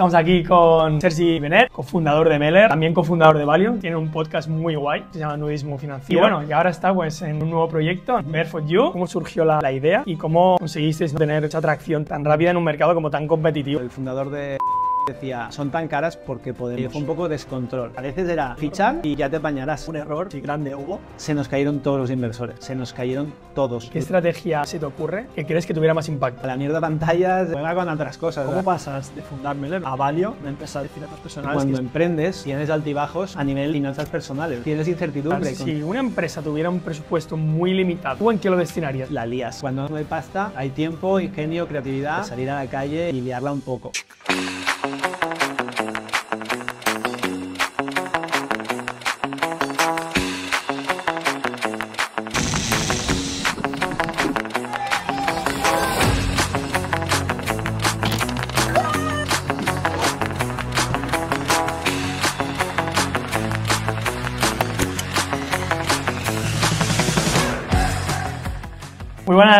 Estamos aquí con Sergi Benet, cofundador de Meller, también cofundador de Valium. Tiene un podcast muy guay, se llama Nudismo Financiero. Y bueno, y ahora está pues en un nuevo proyecto, Mer for You. ¿Cómo surgió la, la idea y cómo conseguisteis tener esa atracción tan rápida en un mercado como tan competitivo? El fundador de decía, son tan caras porque podemos. Fue un poco descontrol. A veces era fichar y ya te bañarás. Un error, si grande hubo. Se nos cayeron todos los inversores, se nos cayeron todos. ¿Qué estrategia se te ocurre que crees que tuviera más impacto? La mierda de pantallas, juega con otras cosas. ¿Cómo pasas de fundar Miller a Valio, una empresa de finanzas personales? Cuando emprendes, tienes altibajos a nivel de finanzas personales, tienes incertidumbre. Si una empresa tuviera un presupuesto muy limitado, ¿tú en qué lo destinarías? La lías. Cuando no hay pasta, hay tiempo, ingenio, creatividad, salir a la calle y liarla un poco.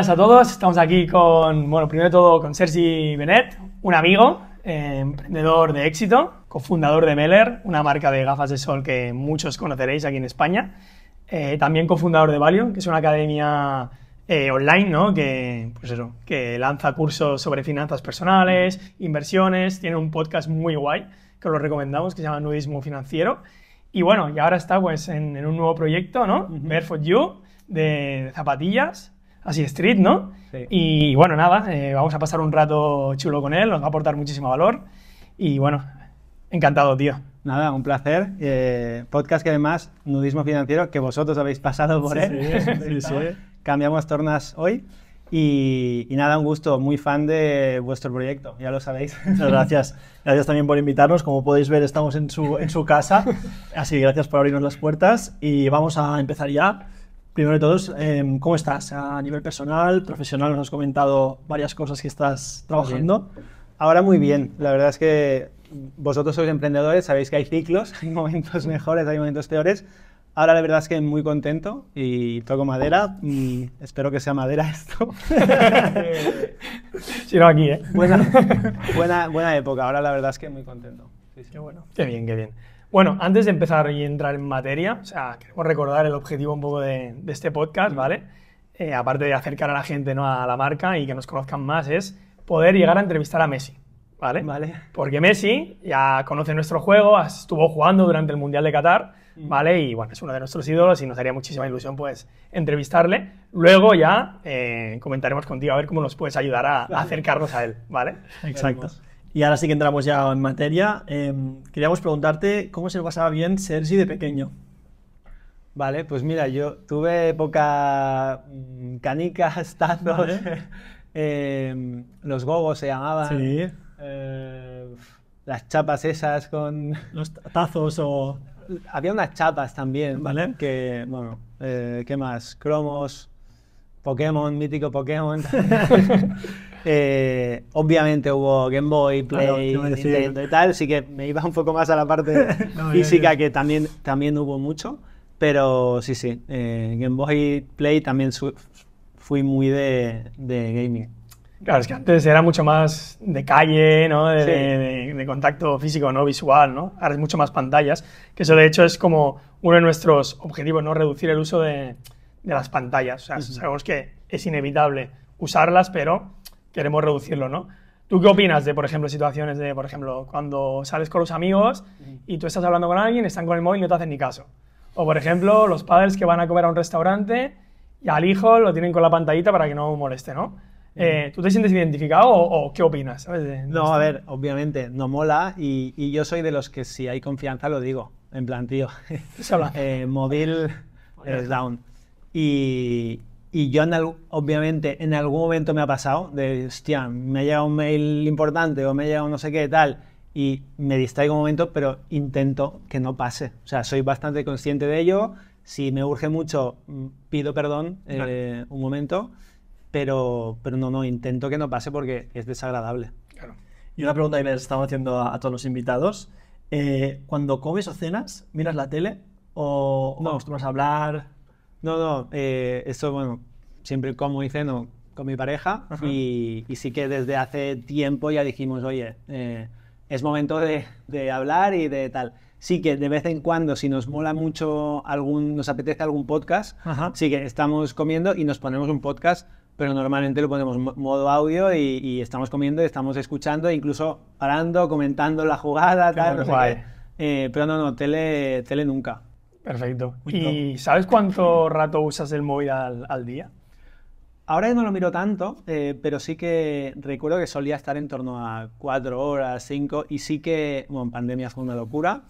buenas a todos. Estamos aquí con, bueno, primero de todo con Sergi Benet, un amigo, eh, emprendedor de éxito, cofundador de Meller, una marca de gafas de sol que muchos conoceréis aquí en España. Eh, también cofundador de Valium, que es una academia eh, online, ¿no? Que, pues que lanza cursos sobre finanzas personales, inversiones, tiene un podcast muy guay que os lo recomendamos, que se llama Nudismo Financiero. Y bueno, y ahora está pues en, un nuevo proyecto, ¿no? Uh for You, de zapatillas, así street, ¿no? Y bueno, nada, eh, vamos a pasar un rato chulo con él, nos va a aportar muchísimo valor y bueno, encantado, tío. Nada, un placer. Eh, podcast que además, Nudismo Financiero, que vosotros habéis pasado por él. Cambiamos tornas hoy. Y, nada, un gusto, muy fan de vuestro proyecto, ya lo sabéis. Muchas gracias. Gracias también por invitarnos. Como podéis ver, estamos en su, en su casa. Así gracias por abrirnos las puertas y vamos a empezar ya. Primero de todos, em, ¿cómo estás a nivel personal, profesional? Nos has comentado varias cosas que estás trabajando. Ahora muy bien. La verdad es que vosotros sois emprendedores, sabéis que hay ciclos, hay momentos mejores, hay momentos peores. Ahora la verdad es que muy contento y toco madera y espero que sea madera esto. si no aquí, ¿eh? Buena, buena, buena época, ahora la verdad es que muy contento. Qué bueno. Qué bien, qué bien. Bueno, antes de empezar y entrar en materia, o sea, queremos recordar el objetivo un poco de, este podcast, ¿vale? Eh, aparte de acercar a la gente ¿no? a la marca y que nos conozcan más, es poder llegar a entrevistar a Messi, ¿vale? Vale. Porque Messi ya conoce nuestro juego, estuvo jugando durante el Mundial de Qatar, mm. ¿vale? Y bueno, es uno de nuestros ídolos y nos haría muchísima ilusión, pues, entrevistarle. Luego ya eh, comentaremos contigo a ver cómo nos puedes ayudar a, acercarnos a él, ¿vale? Exacto. Y ahora sí que entramos ya en materia. Em, queríamos preguntarte cómo se lo pasaba bien Sergi de pequeño. Vale, pues mira, yo tuve pocas mm, canicas, tazos. Eh, em, los gogos se llamaban. Sí. Eh, las chapas esas con. Los tazos o. Había unas chapas también. Vale. Que, bueno, eh, ¿qué más? Cromos, Pokémon, mítico Pokémon. Eh, obviamente hubo Game Boy, ah, Play, Nintendo y tal, así que me iba un poco más a la parte física, que también, también hubo mucho. Pero sí, sí, eh, Game Boy, Play también fui muy de, gaming. Claro, es que antes era mucho más de calle, ¿no? De, contacto físico, no visual, ¿no? Ahora es mucho más pantallas, que eso de hecho es como uno de nuestros objetivos, ¿no? Reducir el uso de, las pantallas. O sea, sabemos que es inevitable usarlas, pero queremos reducirlo, ¿no? ¿Tú qué opinas de, por ejemplo, situaciones de, por ejemplo, cuando sales con los amigos y tú estás hablando con alguien, están con el móvil y no te hacen ni caso? O, por ejemplo, los padres que van a comer a un restaurante y al hijo lo tienen con la pantallita para que no moleste, ¿no? Eh, ¿Tú te sientes identificado o, qué opinas? no, a ver, obviamente, no mola y, yo soy de los que si hay confianza lo digo, en plan, tío, eh, móvil down. Y, y yo, obviamente, en algún momento me ha pasado de, hostia, me ha llegado un mail importante o me ha llegado no sé qué tal, y me distraigo un momento, pero intento que no pase. O sea, soy bastante consciente de ello. Si me urge mucho, mm, pido perdón eh, un momento, pero, pero no, no, intento que no pase porque es desagradable. Y una pregunta que les estamos haciendo a, todos los invitados. Eh, cuando comes o cenas, miras la tele o, no. acostumbras a hablar. No, no, eh, eso, bueno, siempre como hice, no, con mi pareja y, sí que desde hace tiempo ya dijimos, oye, eh, es momento de, hablar y de tal. Sí que de vez en cuando, si nos mola mucho algún, nos apetece algún podcast, sí que estamos comiendo y nos ponemos un podcast, pero normalmente lo ponemos modo audio y, estamos comiendo y estamos escuchando, incluso parando, comentando la jugada, tal. Eh, pero no, no, tele, tele nunca. Perfecto. ¿Y sabes cuánto rato usas el móvil al, día? Ahora ya no lo miro tanto, eh, pero sí que recuerdo que solía estar en torno a cuatro horas, cinco, y sí que, bueno, pandemia fue una locura,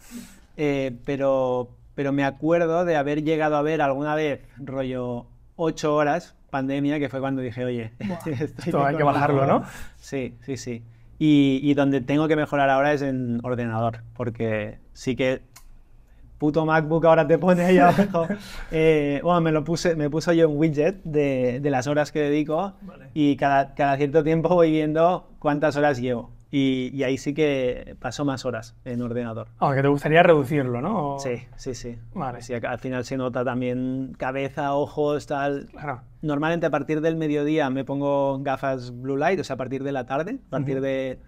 eh, pero, pero me acuerdo de haber llegado a ver alguna vez rollo ocho horas, pandemia, que fue cuando dije, oye, esto hay que bajarlo, ¿no? Sí, sí, sí. Y, y, donde tengo que mejorar ahora es en ordenador, porque sí que puto MacBook ahora te pone ahí abajo. Eh, bueno, me lo puse, me puso yo un widget de, de las horas que dedico y cada, cada, cierto tiempo voy viendo cuántas horas llevo. Y, ahí sí que paso más horas en ordenador. Aunque ah, te gustaría reducirlo, ¿no? Sí, sí, sí. Vale. Sí, al final se nota también cabeza, ojos, tal. Claro. Normalmente a partir del mediodía me pongo gafas blue light, o sea, a partir de la tarde, a partir de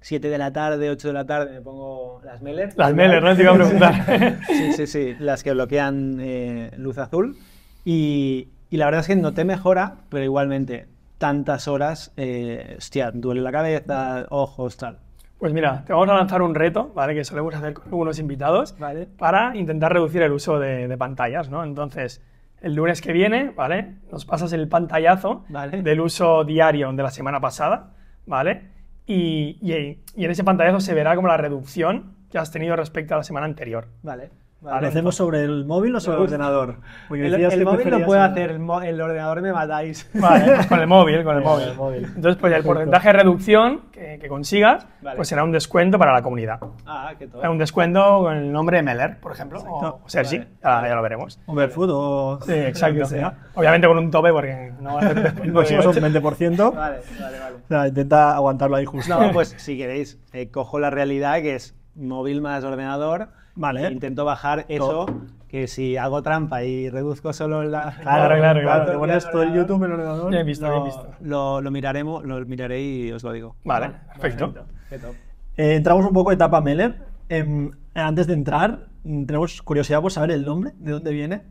7 de la tarde, 8 de la tarde, me pongo las Meller. Las Meller, no te iba a preguntar. sí, sí, sí, las que bloquean eh, luz azul. Y, y, la verdad es que no te mejora, pero igualmente tantas horas, eh, hostia, duele la cabeza, ojos, tal. Pues mira, te vamos a lanzar un reto, ¿vale? Que solemos hacer con algunos invitados, ¿vale? Para intentar reducir el uso de, de pantallas, ¿no? Entonces, el lunes que viene, ¿vale? Nos pasas el pantallazo ¿Vale? del uso diario de la semana pasada, ¿vale? y, en ese pantallazo se verá como la reducción que has tenido respecto a la semana anterior. Vale. ¿Lo hacemos sobre el móvil o sobre el ordenador? Porque el, móvil lo no puede hacer, el, ordenador me matáis. Vale, pues con el móvil, con el, móvil. Entonces, pues el porcentaje de reducción que, consigas, pues será un descuento para la comunidad. Ah, que todo. Un descuento con el nombre Meller, por ejemplo, o Sergi, vale. ya, lo veremos. Overfood o... Sí, exacto. Obviamente con un tope porque no va a ser un 20%. Pues vale, vale, vale. intenta aguantarlo ahí justo. No, pues si queréis, eh, cojo la realidad que es móvil más ordenador Vale. E intento bajar eso, que si hago trampa y reduzco solo la... Claro, claro, claro. Te pones todo el YouTube en el ordenador. Lo, miraremos, lo miraré y os lo digo. Vale, perfecto. Eh, entramos un poco etapa Meller. Em, antes de entrar, mm, tenemos curiosidad por saber el nombre, de dónde viene.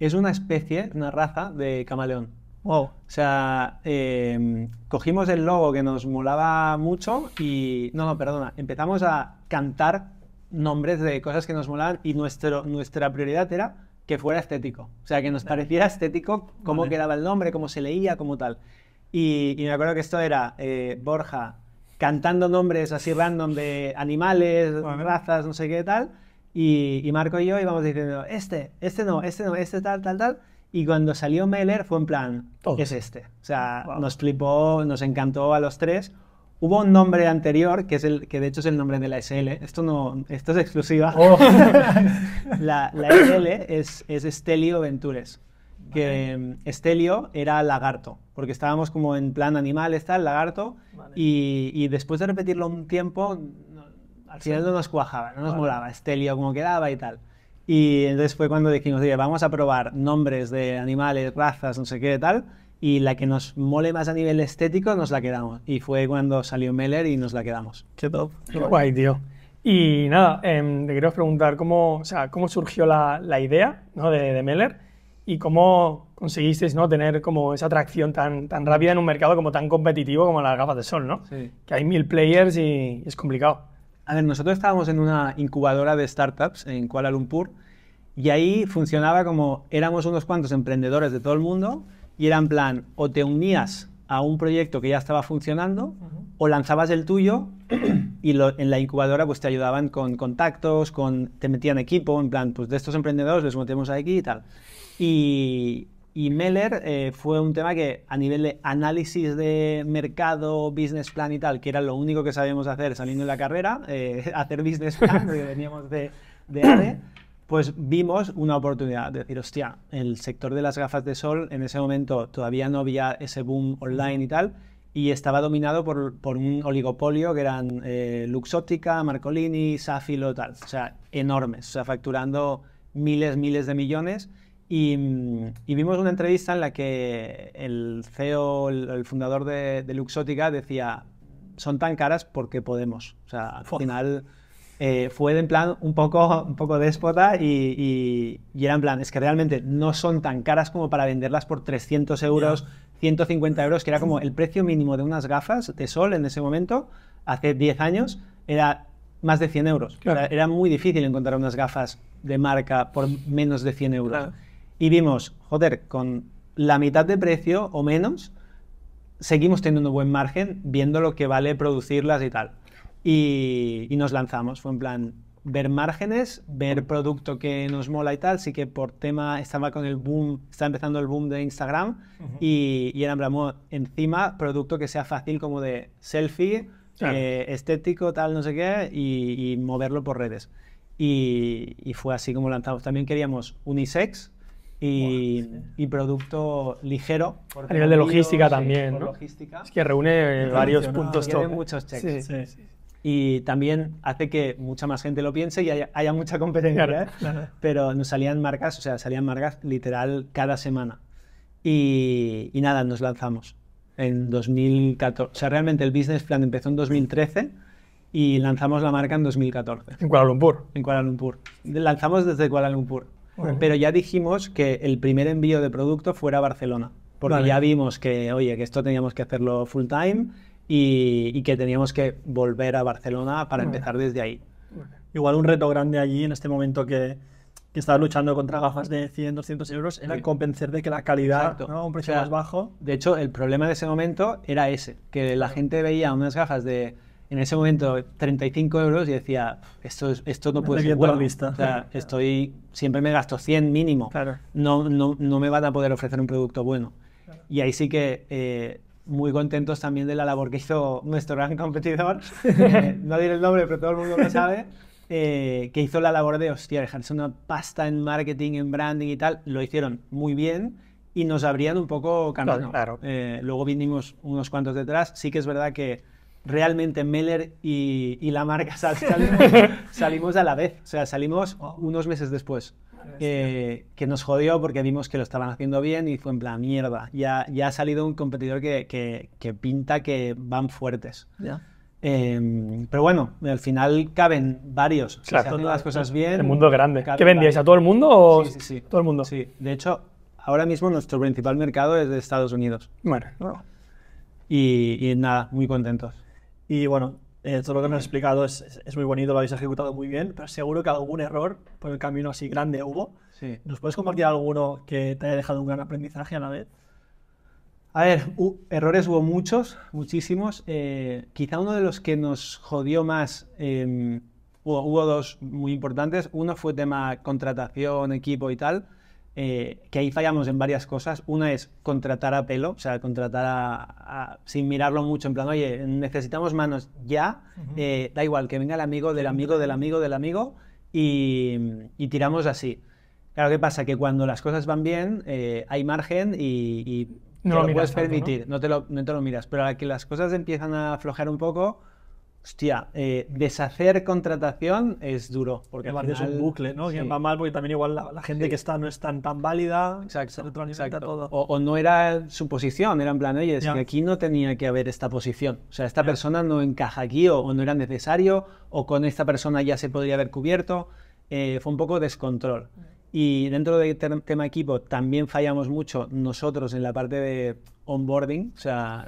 Es una especie, una raza de camaleón. Wow. O sea, em, cogimos el logo que nos molaba mucho y. No, no, perdona. Empezamos a cantar nombres de cosas que nos molaban y nuestro, nuestra prioridad era que fuera estético. O sea, que nos pareciera estético cómo quedaba el nombre, cómo se leía, cómo tal. Y, me acuerdo que esto era eh, Borja cantando nombres así random de animales, razas, no sé qué tal. Y, y, Marco y yo íbamos diciendo, este, este no, este no, este tal, tal, tal. Y cuando salió Meller fue en plan, es este. O sea, nos flipó, nos encantó a los tres. Hubo un nombre anterior, que, es el, que de hecho es el nombre de la SL. Esto, no, esto es exclusiva. Oh. la, SL es, Estelio Ventures. Que Estelio em, era lagarto, porque estábamos como en plan animal, está el lagarto. Y, después de repetirlo un tiempo, al final no nos cuajaba, no nos molaba. Estelio como quedaba y tal. Y entonces fue cuando dijimos, vamos a probar nombres de animales, razas, no sé qué, tal y la que nos mole más a nivel estético nos la quedamos. Y fue cuando salió Meller y nos la quedamos. Qué top. Qué guay, tío. Y nada, em, te quiero preguntar cómo, o sea, cómo surgió la, la idea ¿no? de, de, Meller y cómo conseguisteis ¿no? tener como esa atracción tan, tan rápida en un mercado como tan competitivo como las gafas de sol, ¿no? Que hay mil players y es complicado. A ver, nosotros estábamos en una incubadora de startups en Kuala Lumpur y ahí funcionaba como éramos unos cuantos emprendedores de todo el mundo y era en plan, o te unías a un proyecto que ya estaba funcionando, o lanzabas el tuyo y en la incubadora pues te ayudaban con contactos, con, te metían equipo, en plan, pues de estos emprendedores les metemos aquí y tal. Y, y Meller eh, fue un tema que a nivel de análisis de mercado, business plan y tal, que era lo único que sabíamos hacer saliendo de la carrera, eh, hacer business plan, porque veníamos de, de ADE, pues vimos una oportunidad de decir, hostia, el sector de las gafas de sol en ese momento todavía no había ese boom online y tal, y estaba dominado por, un oligopolio que eran eh, Luxótica, Marcolini, Safilo, tal, o sea, enormes, o sea, facturando miles, miles de millones. Y, vimos una entrevista en la que el CEO, el, fundador de, de Luxótica, decía, son tan caras porque podemos. O sea, al final eh, fue en plan un poco, un déspota y, era en plan, es que realmente no son tan caras como para venderlas por 300 euros, 150 euros, que era como el precio mínimo de unas gafas de sol en ese momento, hace 10 años, era más de 100 euros. era muy difícil encontrar unas gafas de marca por menos de 100 euros. Y vimos, joder, con la mitad de precio o menos, seguimos teniendo un buen margen viendo lo que vale producirlas y tal y, nos lanzamos. Fue en plan, ver márgenes, ver producto que nos mola y tal. Sí que por tema estaba con el boom, está empezando el boom de Instagram y y, y encima producto que sea fácil como de selfie, eh, estético, tal, no sé qué, y, moverlo por redes. Y, fue así como lanzamos. También queríamos unisex. Y, producto ligero. A nivel de logística también. Es que reúne varios puntos. muchos Sí, y también hace que mucha más gente lo piense y haya, mucha competencia. ¿eh? Pero nos salían marcas, o sea, salían marcas literal cada semana. Y, nada, nos lanzamos en 2014. O sea, realmente el business plan empezó en 2013 y lanzamos la marca en 2014. En Kuala Lumpur. En Kuala Lumpur. Lanzamos desde Kuala Lumpur. Pero ya dijimos que el primer envío de producto fuera a Barcelona. Porque ya vimos que, oye, que esto teníamos que hacerlo full time y, que teníamos que volver a Barcelona para empezar desde ahí. Igual un reto grande allí en este momento que, estaba luchando contra gafas de 100, 200 euros, era convencer de que la calidad, un precio más bajo. De hecho, el problema de ese momento era ese, que la gente veía unas gafas de, en ese momento, 35 euros y decía, esto, esto no puede ser bueno. estoy, siempre me gasto 100 mínimo, no, no, no me van a poder ofrecer un producto bueno. Y ahí sí que eh, muy contentos también de la labor que hizo nuestro gran competidor, eh, no diré el nombre, pero todo el mundo lo sabe, eh, que hizo la labor de, hostia, dejarse una pasta en marketing, en branding y tal, lo hicieron muy bien y nos abrían un poco camino. Claro, eh, luego vinimos unos cuantos detrás, sí que es verdad que realmente Meller y, y la marca sal, salimos, salimos, a la vez, o sea, salimos unos meses después que, nos jodió porque vimos que lo estaban haciendo bien y fue en plan mierda. Ya, ya ha salido un competidor que, pinta que van fuertes. Em, pero bueno, al final caben varios. Claro. haciendo las cosas bien. El mundo es grande. ¿Qué vendíais? ¿A todo el mundo o sí, sí, sí. todo el mundo? Sí. De hecho, ahora mismo nuestro principal mercado es de Estados Unidos. Bueno. bueno. y nada, muy contentos. Y bueno, eh, todo lo que nos has explicado es, muy bonito, lo habéis ejecutado muy bien, pero seguro que algún error por el camino así grande hubo. ¿Nos puedes compartir alguno que te haya dejado un gran aprendizaje a la vez? A ver, errores hubo muchos, muchísimos. Eh, quizá uno de los que nos jodió más, em, hubo, hubo, dos muy importantes. Uno fue tema contratación, equipo y tal. Eh, que ahí fallamos en varias cosas. Una es contratar a pelo, o sea, contratar sin mirarlo mucho, en plan, oye, necesitamos manos ya, eh, da igual, que venga el amigo del amigo del amigo del amigo y, tiramos así. Claro, ¿qué pasa? Que cuando las cosas van bien, eh, hay margen y, no lo, puedes permitir, ¿no? te lo, no miras. Pero a que las cosas empiezan a aflojar un poco, Hostia, eh, deshacer contratación es duro. Porque es un bucle, ¿no? Sí. va mal, porque también igual la, gente que está no es tan, tan válida. Exacto. O, no era su posición, era en plan, oye, es que aquí no tenía que haber esta posición. O sea, esta persona no encaja aquí, o, no era necesario, o con esta persona ya se podría haber cubierto. Eh, fue un poco descontrol. Mm. Y dentro del tema equipo también fallamos mucho nosotros en la parte de onboarding. O sea,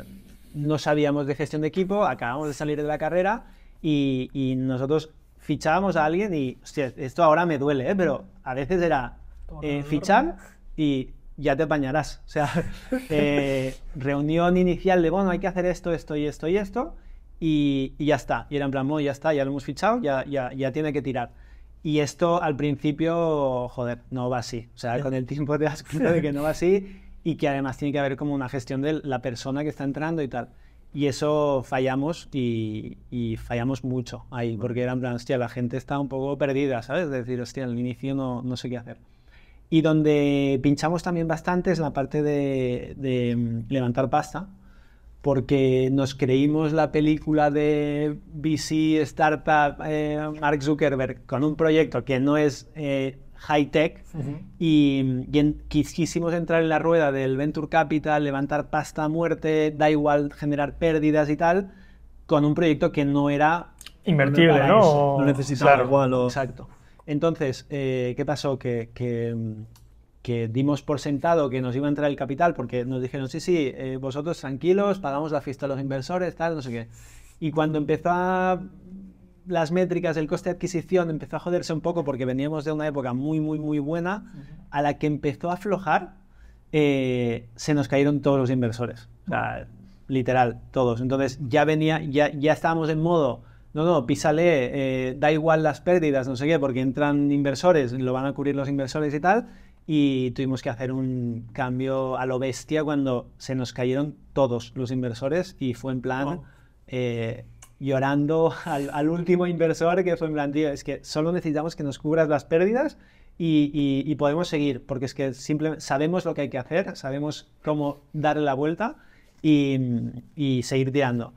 no sabíamos de gestión de equipo, acabamos de salir de la carrera y, nosotros fichábamos a alguien y, esto ahora me duele, ¿eh? pero a veces era eh, fichar y ya te apañarás. O sea, eh, reunión inicial de, bueno, hay que hacer esto, esto y esto y esto, y, ya está. Y era en plan, bueno, ya está, ya lo hemos fichado, ya, ya, tiene que tirar. Y esto al principio, joder, no va así. O sea, con el tiempo te das cuenta de que no va así y que además tiene que haber como una gestión de la persona que está entrando y tal. Y eso fallamos y, fallamos mucho ahí, porque era en plan, hostia, la gente está un poco perdida, ¿sabes? Es decir, hostia, al inicio no, no sé qué hacer. Y donde pinchamos también bastante es la parte de, mm, levantar pasta, porque nos creímos la película de VC, Startup, eh, Mark Zuckerberg, con un proyecto que no es eh, high-tech y, quisimos entrar en la rueda del venture capital, levantar pasta a muerte, da igual generar pérdidas y tal, con un proyecto que no era... Invertible, ¿no? No necesitaba igual Exacto. Entonces, eh, ¿qué pasó? Que, dimos por sentado que nos iba a entrar el capital porque nos dijeron, sí, sí, eh, vosotros tranquilos, pagamos la fiesta a los inversores, tal, no sé qué. Y cuando empezó a las métricas, del coste de adquisición empezó a joderse un poco porque veníamos de una época muy, muy, muy buena, a la que empezó a aflojar, eh, se nos cayeron todos los inversores. O sea, literal, todos. Entonces ya venía, ya, estábamos en modo, no, no, písale, eh, da igual las pérdidas, no sé qué, porque entran inversores, lo van a cubrir los inversores y tal. Y tuvimos que hacer un cambio a lo bestia cuando se nos cayeron todos los inversores y fue en plan llorando al, al, último inversor que fue en plan, tío, es que solo necesitamos que nos cubras las pérdidas y, podemos seguir, porque es que simplemente sabemos lo que hay que hacer, sabemos cómo darle la vuelta y, seguir tirando.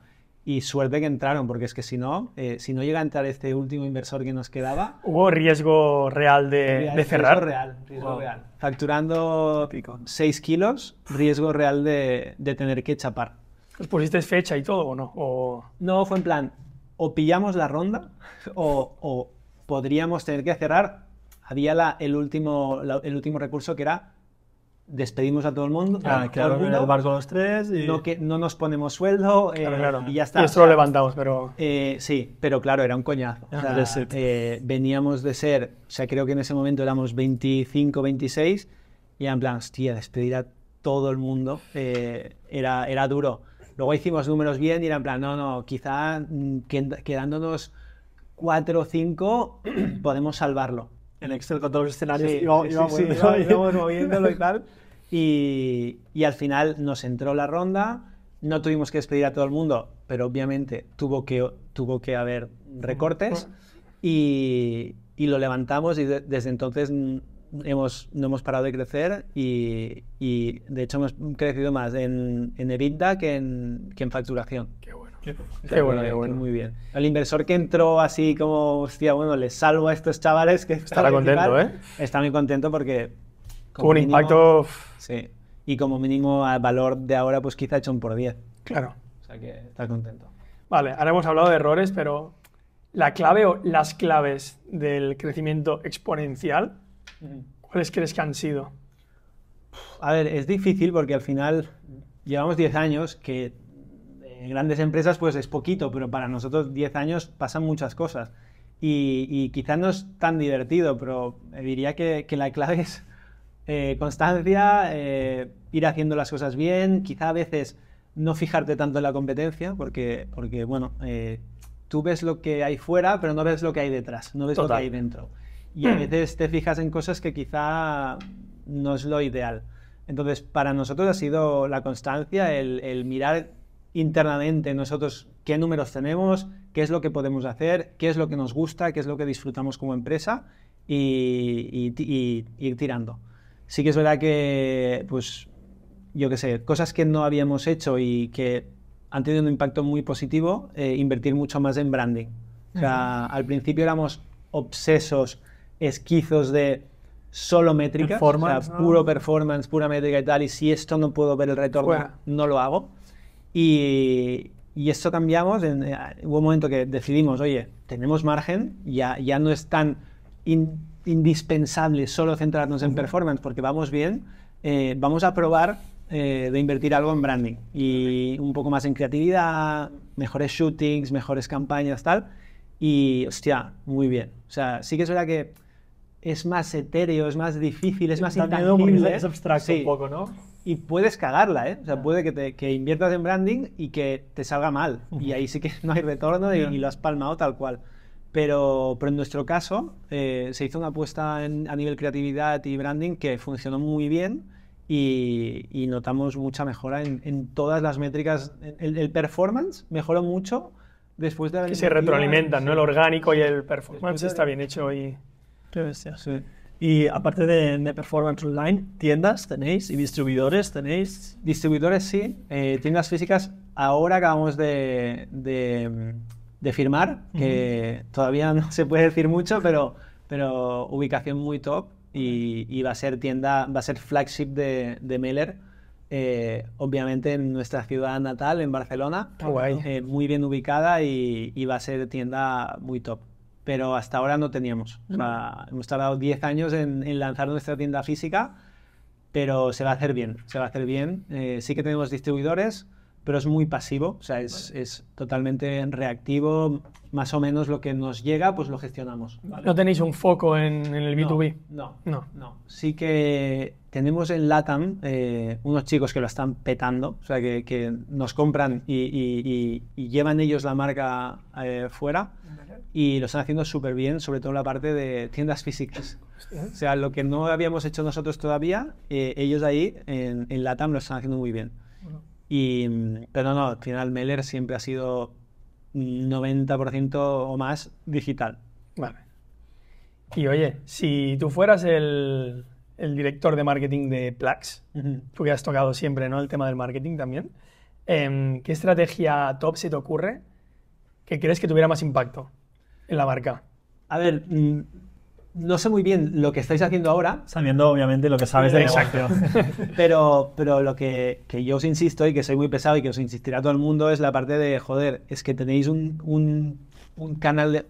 Y suerte que entraron, porque es que si no, eh, si no llega a entrar este último inversor que nos quedaba... Hubo riesgo real de, cerrar. Riesgo real, riesgo real. Facturando 6 kilos, riesgo real de, de tener que chapar. ¿Os pues pusiste fecha y todo o no? No, fue en plan, o pillamos la ronda o, podríamos tener que cerrar. Había el, último, el último recurso que era despedimos a todo el mundo. Ah, claro, el, los tres. No, que no nos ponemos sueldo eh, y ya está. esto lo levantamos, pero... Eh, sí, pero claro, era un coñazo. Ah, eh, veníamos de ser, o sea, creo que en ese momento éramos 25, 26 y en plan, hostia, despedir a todo el mundo era, era duro. Luego hicimos números bien y era en plan, no, no, quizá mm, quedándonos cuatro o cinco podemos salvarlo. En Excel con todos los escenarios íbamos, moviéndolo y tal. Y, al final nos entró la ronda, no tuvimos que despedir a todo el mundo, pero obviamente tuvo que, haber recortes y, lo levantamos y desde entonces mm, hemos, no hemos parado de crecer y, de hecho hemos crecido más en, en EBITDA que en, facturación. Qué bueno. Qué, bueno, qué bueno. Muy bien. El inversor que entró así como, hostia, bueno, le salvo a estos chavales que... Estará contento, ¿eh? Está muy contento porque... Como un impacto... Sí. Y como mínimo al valor de ahora, pues quizá hecho un por 10. Claro. O sea que está contento. Vale, ahora hemos hablado de errores, pero la clave o las claves del crecimiento exponencial Mm. ¿Cuáles crees que han sido? A ver, es difícil porque al final llevamos 10 años que en eh, grandes empresas pues es poquito, pero para nosotros 10 años pasan muchas cosas. Y, y quizás no es tan divertido, pero diría que, la clave es eh, constancia, eh, ir haciendo las cosas bien, quizá a veces no fijarte tanto en la competencia, porque, porque bueno, tú ves lo que hay fuera, pero no ves lo que hay detrás, no ves lo que hay dentro y a hmm. veces te fijas en cosas que quizá no es lo ideal. Entonces, para nosotros ha sido la constancia, el, mirar internamente nosotros qué números tenemos, qué es lo que podemos hacer, qué es lo que nos gusta, qué es lo que disfrutamos como empresa y, ir tirando. Sí que es verdad que, pues, yo qué sé, cosas que no habíamos hecho y que han tenido un impacto muy positivo, eh, invertir mucho más en branding. al principio éramos obsesos esquizos de solo métrica, puro performance, pura métrica y tal, y si esto no puedo ver el retorno, no lo hago. Y, esto cambiamos, en, eh, un momento que decidimos, oye, tenemos margen, ya, ya no es tan indispensable solo centrarnos en performance porque vamos bien, eh, vamos a probar eh, de invertir algo en branding y un poco más en creatividad, mejores shootings, mejores campañas, tal. Y, hostia, muy bien. O sea, sí que es verdad que es más etéreo, es más difícil, es más intangible. Es abstracto un poco, ¿no? Y puedes cagarla, ¿eh? O sea, puede que, te, inviertas en branding y que te salga mal. Y ahí sí que no hay retorno y, lo has palmado tal cual. Pero, pero en nuestro caso eh, se hizo una apuesta a nivel creatividad y branding que funcionó muy bien y, notamos mucha mejora en, todas las métricas. El, performance mejoró mucho después de la... Que se retroalimentan, ¿no? El orgánico y el performance está bien hecho y... Y aparte de, de, performance online, ¿tiendas tenéis y distribuidores tenéis? Distribuidores sí, eh, tiendas físicas. Ahora acabamos de, firmar, que todavía no se puede decir mucho, pero, pero ubicación muy top y, va a ser tienda, va a ser flagship de, de Mailer. Eh, obviamente en nuestra ciudad natal, en Barcelona. Eh, muy bien ubicada y, y va a ser tienda muy top pero hasta ahora no teníamos. hemos tardado 10 años en, lanzar nuestra tienda física, pero se va a hacer bien, se va a hacer bien. Eh, sí que tenemos distribuidores, pero es muy pasivo, o sea, es, es, totalmente reactivo, más o menos lo que nos llega, pues lo gestionamos. No tenéis un foco en, el B2B. no, no, no, Sí que tenemos en LATAM eh, unos chicos que lo están petando, o sea, que, nos compran y, llevan ellos la marca eh, fuera y lo están haciendo súper bien, sobre todo en la parte de tiendas físicas. O sea, lo que no habíamos hecho nosotros todavía, eh, ellos ahí en, LATAM lo están haciendo muy bien. Y, pero no, al final Meller siempre ha sido 90% o más digital. Vale. Y oye, si tú fueras el, el director de marketing de Plax, tú que has tocado siempre ¿no? el tema del marketing también. Em, ¿Qué estrategia top se te ocurre que crees que tuviera más impacto en la marca? A ver, mm, no sé muy bien lo que estáis haciendo ahora. Sabiendo, obviamente, lo que sabes de Exacto. pero, pero lo que, yo os insisto y que soy muy pesado y que os insistirá todo el mundo es la parte de, joder, es que tenéis un, un canal de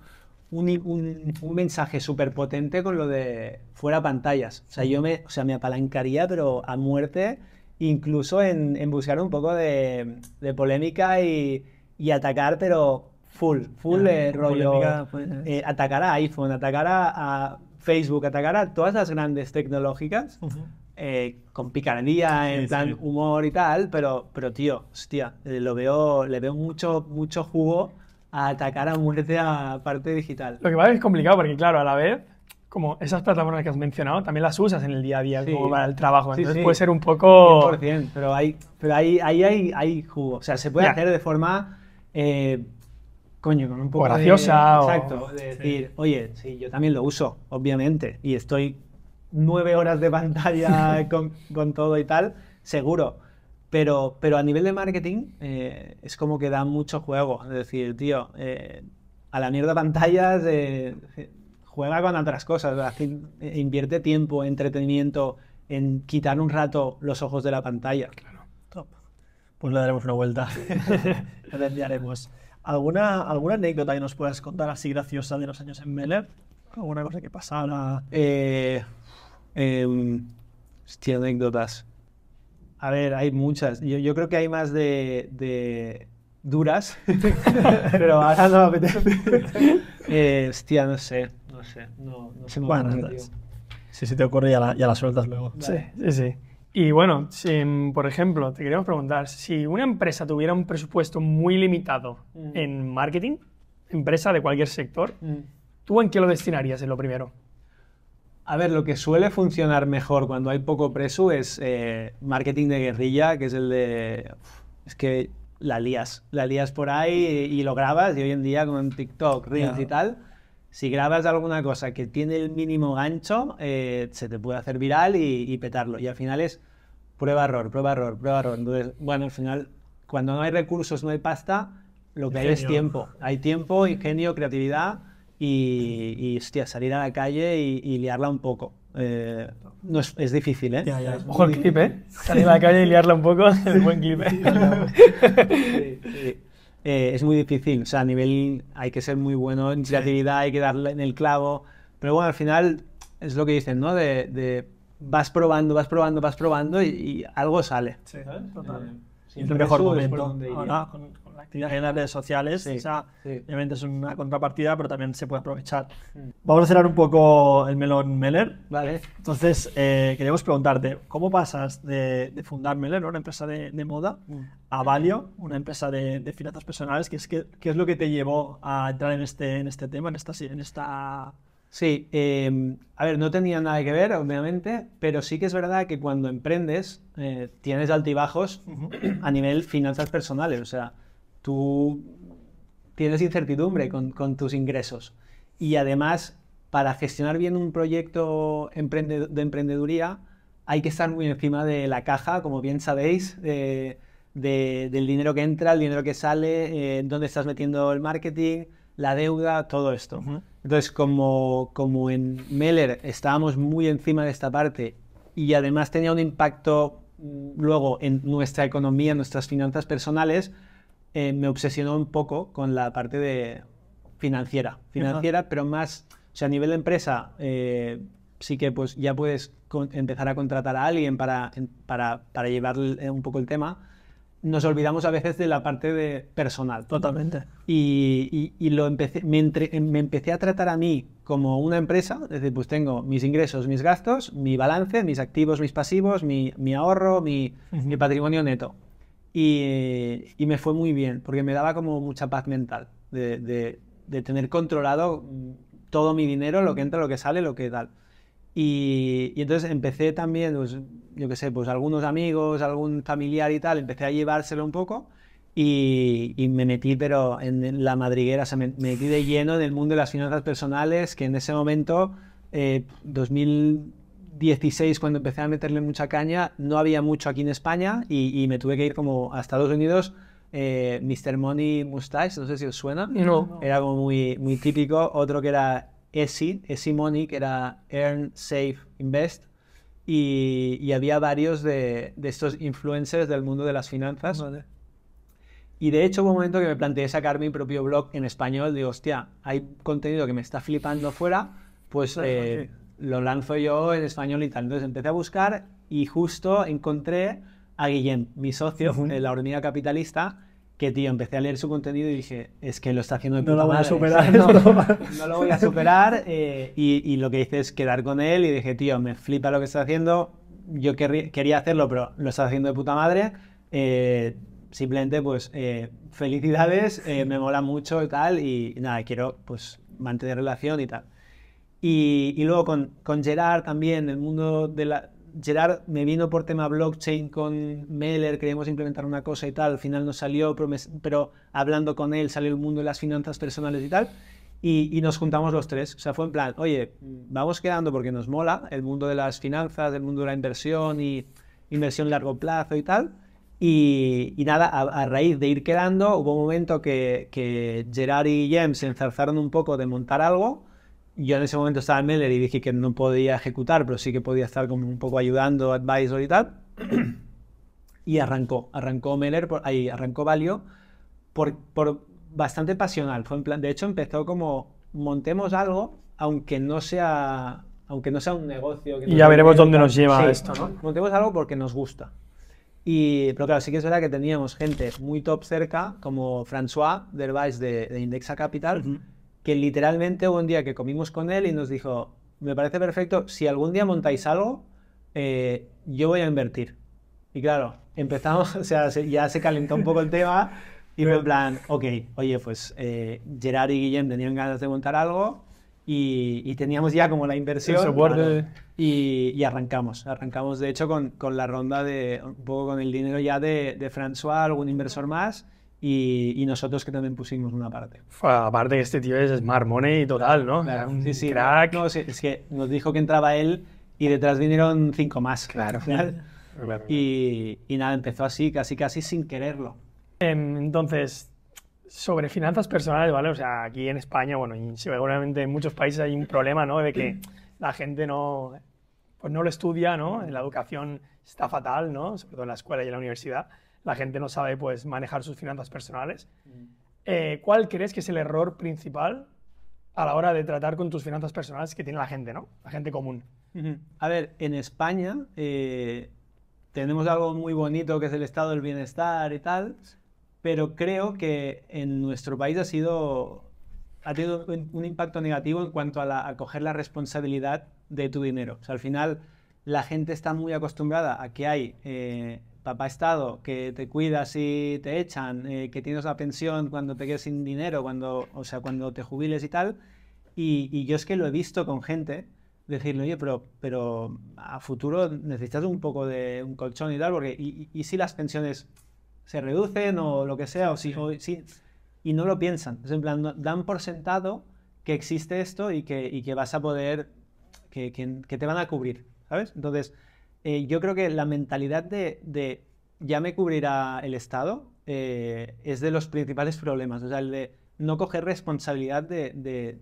un, un, mensaje súper potente con lo de fuera pantallas. O sea, yo me, o sea, me apalancaría, pero a muerte, incluso en, en buscar un poco de, de polémica y, y, atacar, pero full, full de rollo. Pues, eh, atacar a iPhone, atacar a, Facebook, atacar a todas las grandes tecnológicas. Eh, con picardía, en tan humor y tal, pero, pero tío, hostia, eh, lo veo, le veo mucho, mucho jugo atacar a muerte a parte digital. Lo que pasa es complicado porque, claro, a la vez, como esas plataformas que has mencionado, también las usas en el día a día como para el trabajo. Entonces puede ser un poco... 100%, pero hay pero hay, hay, hay, hay jugo. O sea, se puede hacer de forma... Eh, coño, con un poco... graciosa. o... Exacto. De decir, oye, sí, yo también lo uso, obviamente. Y estoy nueve horas de pantalla con, con todo y tal, seguro pero, a nivel de marketing eh, es como que da mucho juego. Es decir, tío, eh, a la mierda pantallas, eh, juega con otras cosas. Invierte tiempo, entretenimiento, en quitar un rato los ojos de la pantalla. Claro. Top. Pues le daremos una vuelta. le enviaremos. ¿Alguna, ¿Alguna anécdota que nos puedas contar así graciosa de los años en Meller? ¿Alguna cosa que pasara? Eh, em, hostia, anécdotas. A ver, hay muchas. Yo, creo que hay más de, duras, pero ahora no me apetece. Eh, hostia, no sé, no sé, no, no se bueno, Si se te ocurre ya la, sueltas luego. Sí, sí, sí. Y bueno, em, por ejemplo, te queríamos preguntar, si una empresa tuviera un presupuesto muy limitado mm. en marketing, empresa de cualquier sector, mm. ¿tú en qué lo destinarías en lo primero? A ver, lo que suele funcionar mejor cuando hay poco preso es eh, marketing de guerrilla, que es el de... Es que la lías, la lías por ahí y, lo grabas y hoy en día con TikTok, Reels y tal, si grabas alguna cosa que tiene el mínimo gancho, eh, se te puede hacer viral y, petarlo. Y al final es prueba-error, prueba-error, prueba-error. Entonces, bueno, al final, cuando no hay recursos, no hay pasta, lo que hay es tiempo. Hay tiempo, ingenio, creatividad y, y hostia, salir a la calle y, y liarla un poco. Eh, no es, es, difícil, ¿eh? Ya, ya, Ojo el clip, ¿eh? Salir a la calle y liarla un poco, es buen clip, ¿eh? eh, es muy difícil, o sea, a nivel hay que ser muy bueno en creatividad, hay que darle en el clavo, pero bueno, al final es lo que dicen, ¿no? De, vas probando, vas probando, vas probando y, algo sale. Sí, ¿sabes? Total. sí, el mejor momento. Ahora, actividades en las redes sociales. esa o sea, obviamente es una contrapartida, pero también se puede aprovechar. Mm. Vamos a cerrar un poco el melón Meller. Vale. Entonces, eh, queríamos preguntarte, ¿cómo pasas de, fundar Meller, una empresa de, moda, mm. a Valio, una empresa de, finanzas personales? ¿Qué es, qué es lo que te llevó a entrar en este, en este tema, en esta... En esta... Sí, em, a ver, no tenía nada que ver, obviamente, pero sí que es verdad que cuando emprendes eh, tienes altibajos a nivel finanzas personales. O sea, tú tienes incertidumbre con, tus ingresos. Y además, para gestionar bien un proyecto de emprendeduría, hay que estar muy encima de la caja, como bien sabéis, del dinero que entra, el dinero que sale, eh, dónde estás metiendo el marketing, la deuda, todo esto. Entonces, como, como en Meller estábamos muy encima de esta parte y además tenía un impacto mm, luego en nuestra economía, en nuestras finanzas personales, eh, me obsesionó un poco con la parte de financiera. Financiera, pero más, o sea, a nivel de empresa, eh, sí que pues ya puedes empezar a contratar a alguien para, para, para llevar eh, un poco el tema. Nos olvidamos a veces de la parte de personal. Totalmente. Y, y, y lo empecé, me, em, empecé a tratar a mí como una empresa, es pues tengo mis ingresos, mis gastos, mi balance, mis activos, mis pasivos, mi, mi ahorro, mi, mi patrimonio neto y, me fue muy bien, porque me daba como mucha paz mental de, tener controlado mm, todo mi dinero, lo que entra, lo que sale, lo que tal. Y, entonces empecé también, pues, yo qué sé, pues algunos amigos, algún familiar y tal, empecé a llevárselo un poco y, me metí, pero en la madriguera, o sea, me, metí de lleno en el mundo de las finanzas personales, que en ese momento, 2000... Eh, 16, cuando empecé a meterle mucha caña, no había mucho aquí en España y, me tuve que ir como a Estados Unidos. Eh, Mr. Money Mustache, no sé si os suena. No. Era como muy, muy típico. Otro que era ESI, ESI Money, que era Earn, Save, Invest. Y, había varios de, de, estos influencers del mundo de las finanzas. Y de hecho hubo un momento que me planteé sacar mi propio blog en español. Digo, hostia, hay contenido que me está flipando fuera, pues eh, lo lanzo yo en español y tal. Entonces empecé a buscar y justo encontré a Guillem, mi socio, de la hormiga capitalista, que tío, empecé a leer su contenido y dije, es que lo está haciendo de no lo voy A superar, no, lo voy a superar. Eh, y, lo que hice es quedar con él y dije, tío, me flipa lo que está haciendo. Yo quería hacerlo, pero lo está haciendo de puta madre. Eh, simplemente, pues, eh, felicidades, me mola mucho y tal. Y nada, quiero, pues, mantener relación y tal. Y, luego con, con, Gerard también, el mundo de la... Gerard me vino por tema blockchain con Meller, queríamos implementar una cosa y tal, al final no salió, pero, hablando con él salió el mundo de las finanzas personales y tal. Y, nos juntamos los tres. O sea, fue en plan, oye, vamos quedando porque nos mola el mundo de las finanzas, el mundo de la inversión y inversión a largo plazo y tal. Y, nada, a, raíz de ir quedando, hubo un momento que, que Gerard y James se enzarzaron un poco de montar algo yo en ese momento estaba en Meller y dije que no podía ejecutar, pero sí que podía estar como un poco ayudando, advisor y tal. y arrancó, arrancó Meller, ahí arrancó Valio por, bastante pasional. plan, de hecho, empezó como montemos algo, aunque no sea, aunque no sea un negocio. Que y ya veremos dónde nos lleva esto, ¿no? Montemos algo porque nos gusta. Y, pero claro, sí que es verdad que teníamos gente muy top cerca, como François del de, de Indexa Capital que literalmente hubo un día que comimos con él y nos dijo, me parece perfecto, si algún día montáis algo, eh, yo voy a invertir. Y claro, empezamos, o sea, ya se calentó un poco el tema y fue en plan, ok, oye, pues eh, Gerard y Guillem tenían ganas de montar algo y, teníamos ya como la inversión. y, y, arrancamos, arrancamos de hecho con, la ronda de, un poco con el dinero ya de, de François, algún inversor más y, nosotros que también pusimos una parte. Aparte que este tío es smart money total, ¿no? sí, sí. Crack. No, es que nos dijo que entraba él y detrás vinieron cinco más. Claro. Y, nada, empezó así, casi casi sin quererlo. Em, entonces, sobre finanzas personales, ¿vale? O sea, aquí en España, bueno, y seguramente en muchos países hay un problema, ¿no? De que la gente no, pues no lo estudia, ¿no? La educación está fatal, ¿no? Sobre todo en la escuela y en la universidad la gente no sabe pues, manejar sus finanzas personales. Mm. Eh, ¿Cuál crees que es el error principal a la hora de tratar con tus finanzas personales que tiene la gente, ¿no? La gente común. A ver, en España eh, tenemos algo muy bonito que es el estado del bienestar y tal, pero creo que en nuestro país ha sido ha tenido un, impacto negativo en cuanto a, la, coger la responsabilidad de tu dinero. O sea, al final la gente está muy acostumbrada a que hay eh, papá Estado, que te cuidas y te echan, eh, que tienes la pensión cuando te quedes sin dinero, cuando, o sea, cuando te jubiles y tal. Y, yo es que lo he visto con gente decirle, oye, pero, pero a futuro necesitas un poco de un colchón y tal, porque y, si las pensiones se reducen o lo que sea, o si, y no lo piensan. Es en plan, dan por sentado que existe esto y que, y que vas a poder, que, que, que te van a cubrir, ¿sabes? Entonces, eh, yo creo que la mentalidad de, ya me cubrirá el Estado eh, es de los principales problemas, o sea, el de no coger responsabilidad de,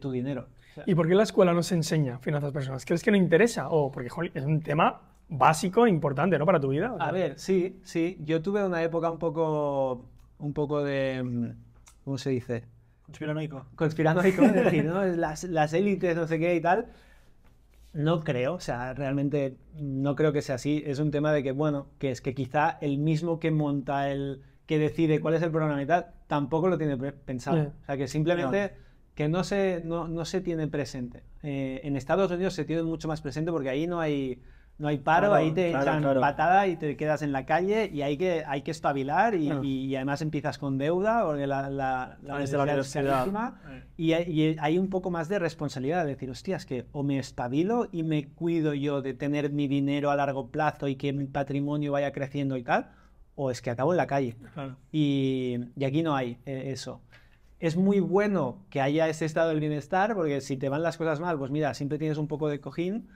tu dinero. ¿Y por qué la escuela no se enseña finanzas personales? ¿Crees que no interesa? O porque es un tema básico, importante, ¿no? Para tu vida. A ver, sí, sí. Yo tuve una época un poco, un poco de, mm, ¿cómo se dice? Conspiranoico. Conspiranoico, es decir, ¿no? Las, las élites, no sé qué y tal. No creo, o sea, realmente no creo que sea así. Es un tema de que, bueno, que es que quizá el mismo que monta el que decide cuál es el programa de tal, tampoco lo tiene pensado. O sea, que simplemente que no se, no, no se tiene presente. Eh, en Estados Unidos se tiene mucho más presente porque ahí no hay no hay paro, ahí te echan patada y te quedas en la calle y hay que, hay que espabilar y, además empiezas con deuda o la, la, la, y, hay un poco más de responsabilidad, de decir, hostias, que o me estabilo y me cuido yo de tener mi dinero a largo plazo y que mi patrimonio vaya creciendo y tal, o es que acabo en la calle. Y, aquí no hay eh, eso es muy bueno que haya ese estado del bienestar, porque si te van las cosas mal, pues mira, siempre tienes un poco de cojín,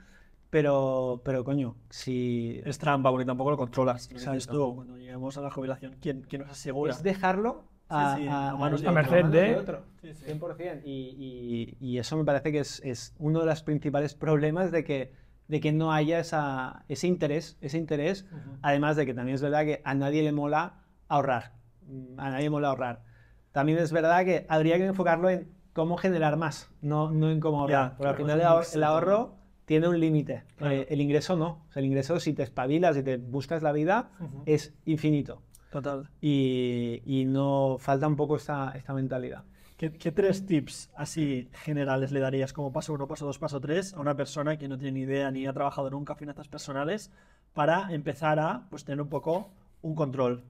pero, pero coño, si es trampa, porque tampoco lo controlas. ¿Sabes tú? Cuando lleguemos a la jubilación, ¿quién, quién nos asegura? Es dejarlo a, a, merced de otro. 100%. Y, y, y, eso me parece que es, es, uno de los principales problemas de que, de que no haya esa, ese interés. Ese interés. Además de que también es verdad que a nadie le mola ahorrar. Mm, a nadie le mola ahorrar. También es verdad que habría que enfocarlo en cómo generar más, no, no en cómo ahorrar. porque al final el ahorro tiene un límite. Eh, el ingreso no. el ingreso, si te espabilas y te buscas la vida, es infinito. Total. Y, no falta un poco esta, esta mentalidad. ¿Qué, tres tips así generales le darías como paso uno, paso dos, paso tres a una persona que no tiene ni idea ni ha trabajado nunca en finanzas personales para empezar a pues, tener un poco un control?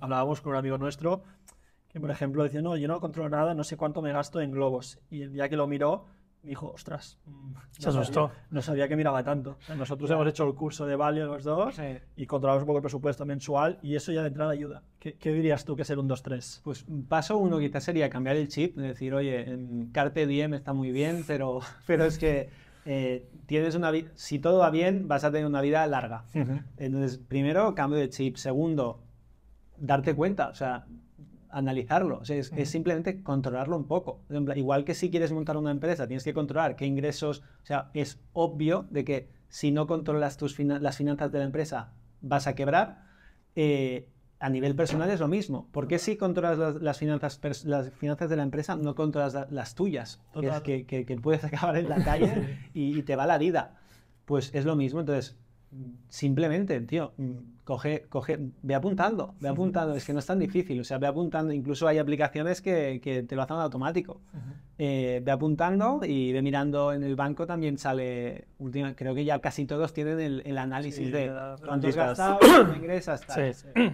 Hablábamos con un amigo nuestro que, por ejemplo, decía, no, yo no controlo nada, no sé cuánto me gasto en globos. Y el día que lo miró, dijo, ostras, mm, se asustó. no sabía que miraba tanto. nosotros hemos hecho el curso de Value los dos y controlamos un poco el presupuesto mensual y eso ya de entrada ayuda. ¿Qué, dirías tú que ser un 2 3 Pues mm, paso uno quizás sería cambiar el chip, decir, oye, en carte Diem está muy bien, pero, pero es que eh, tienes una vida, si todo va bien, vas a tener una vida larga. Entonces, primero, cambio de chip. Segundo, darte cuenta, o sea, analizarlo, es, simplemente controlarlo un poco. Igual que si quieres montar una empresa, tienes que controlar qué ingresos, o sea, es obvio de que si no controlas tus las finanzas de la empresa vas a quebrar. Eh, a nivel personal es lo mismo. Porque qué si controlas las, finanzas, las finanzas de la empresa no controlas las tuyas? Que, que, puedes acabar en la calle y te va la vida. Pues es lo mismo. Entonces, simplemente, tío, mm, coge, coge, ve apuntando, ve apuntando, es que no es tan difícil, o sea, ve apuntando, incluso hay aplicaciones que, que te lo hacen automático. Eh, ve apuntando y ve mirando en el banco también sale, última, creo que ya casi todos tienen el, análisis de cuánto has gastado, cuánto ingresas,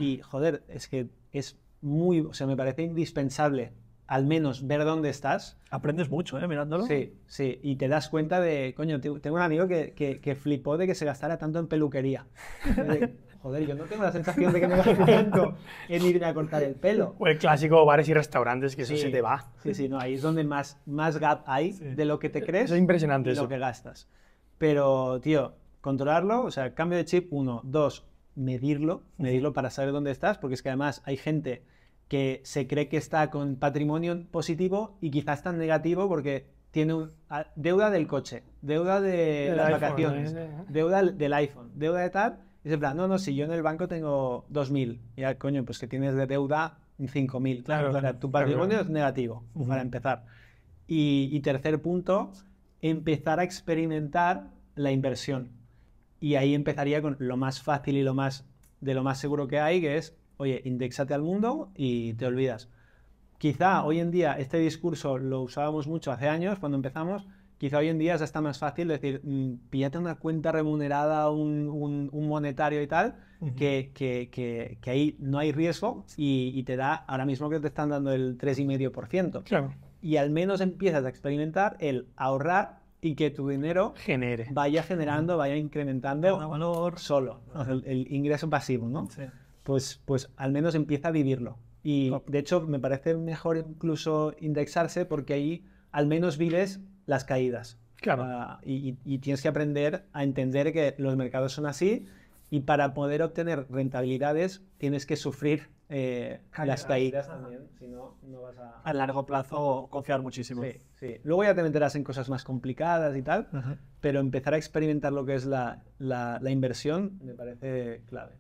Y joder, es que es muy, o sea, me parece indispensable al menos ver dónde estás. Aprendes mucho, ¿eh? Mirándolo. Sí, sí. Y te das cuenta de, coño, tengo un amigo que, que, que flipó de que se gastara tanto en peluquería. joder, yo no tengo la sensación de que me gasto tanto en irme a cortar el pelo. O el clásico bares y restaurantes, que eso se te va. Sí, sí, no, ahí es donde más, más gap hay de lo que te crees. es impresionante lo que gastas. Pero, tío, controlarlo, o sea, cambio de chip, uno. Dos, medirlo, medirlo para saber dónde estás, porque es que además hay gente que se cree que está con patrimonio positivo y quizás tan negativo porque tiene deuda del coche, deuda de, las vacaciones, deuda del iPhone, deuda de tal, no, no, si yo en el banco tengo 2.000, ya coño, pues que tienes de deuda 5.000. Claro, claro, tu patrimonio es negativo, para empezar. Y, tercer punto, empezar a experimentar la inversión. Y ahí empezaría con lo más fácil y lo más de lo más seguro que hay, que es, oye, indexate al mundo y te olvidas. Quizá hoy en día este discurso lo usábamos mucho hace años cuando empezamos, Quizá hoy en día es hasta más fácil decir, mm, píllate una cuenta remunerada, un, un, monetario y tal, que, que, que, ahí no hay riesgo y, te da, ahora mismo que te están dando el 3,5%. Claro. Y al menos empiezas a experimentar el ahorrar y que tu dinero genere. vaya generando, vaya incrementando valor. solo, el, ingreso pasivo, ¿no? Sí. Pues, pues al menos empieza a vivirlo. Y de hecho me parece mejor incluso indexarse porque ahí al menos vives las caídas. Claro. Ah, y, tienes que aprender a entender que los mercados son así y para poder obtener rentabilidades tienes que sufrir eh, las caídas también, si no, vas a... A largo plazo confiar muchísimo. Sí, Luego ya te meterás en cosas más complicadas y tal, pero empezar a experimentar lo que es la, inversión me parece clave.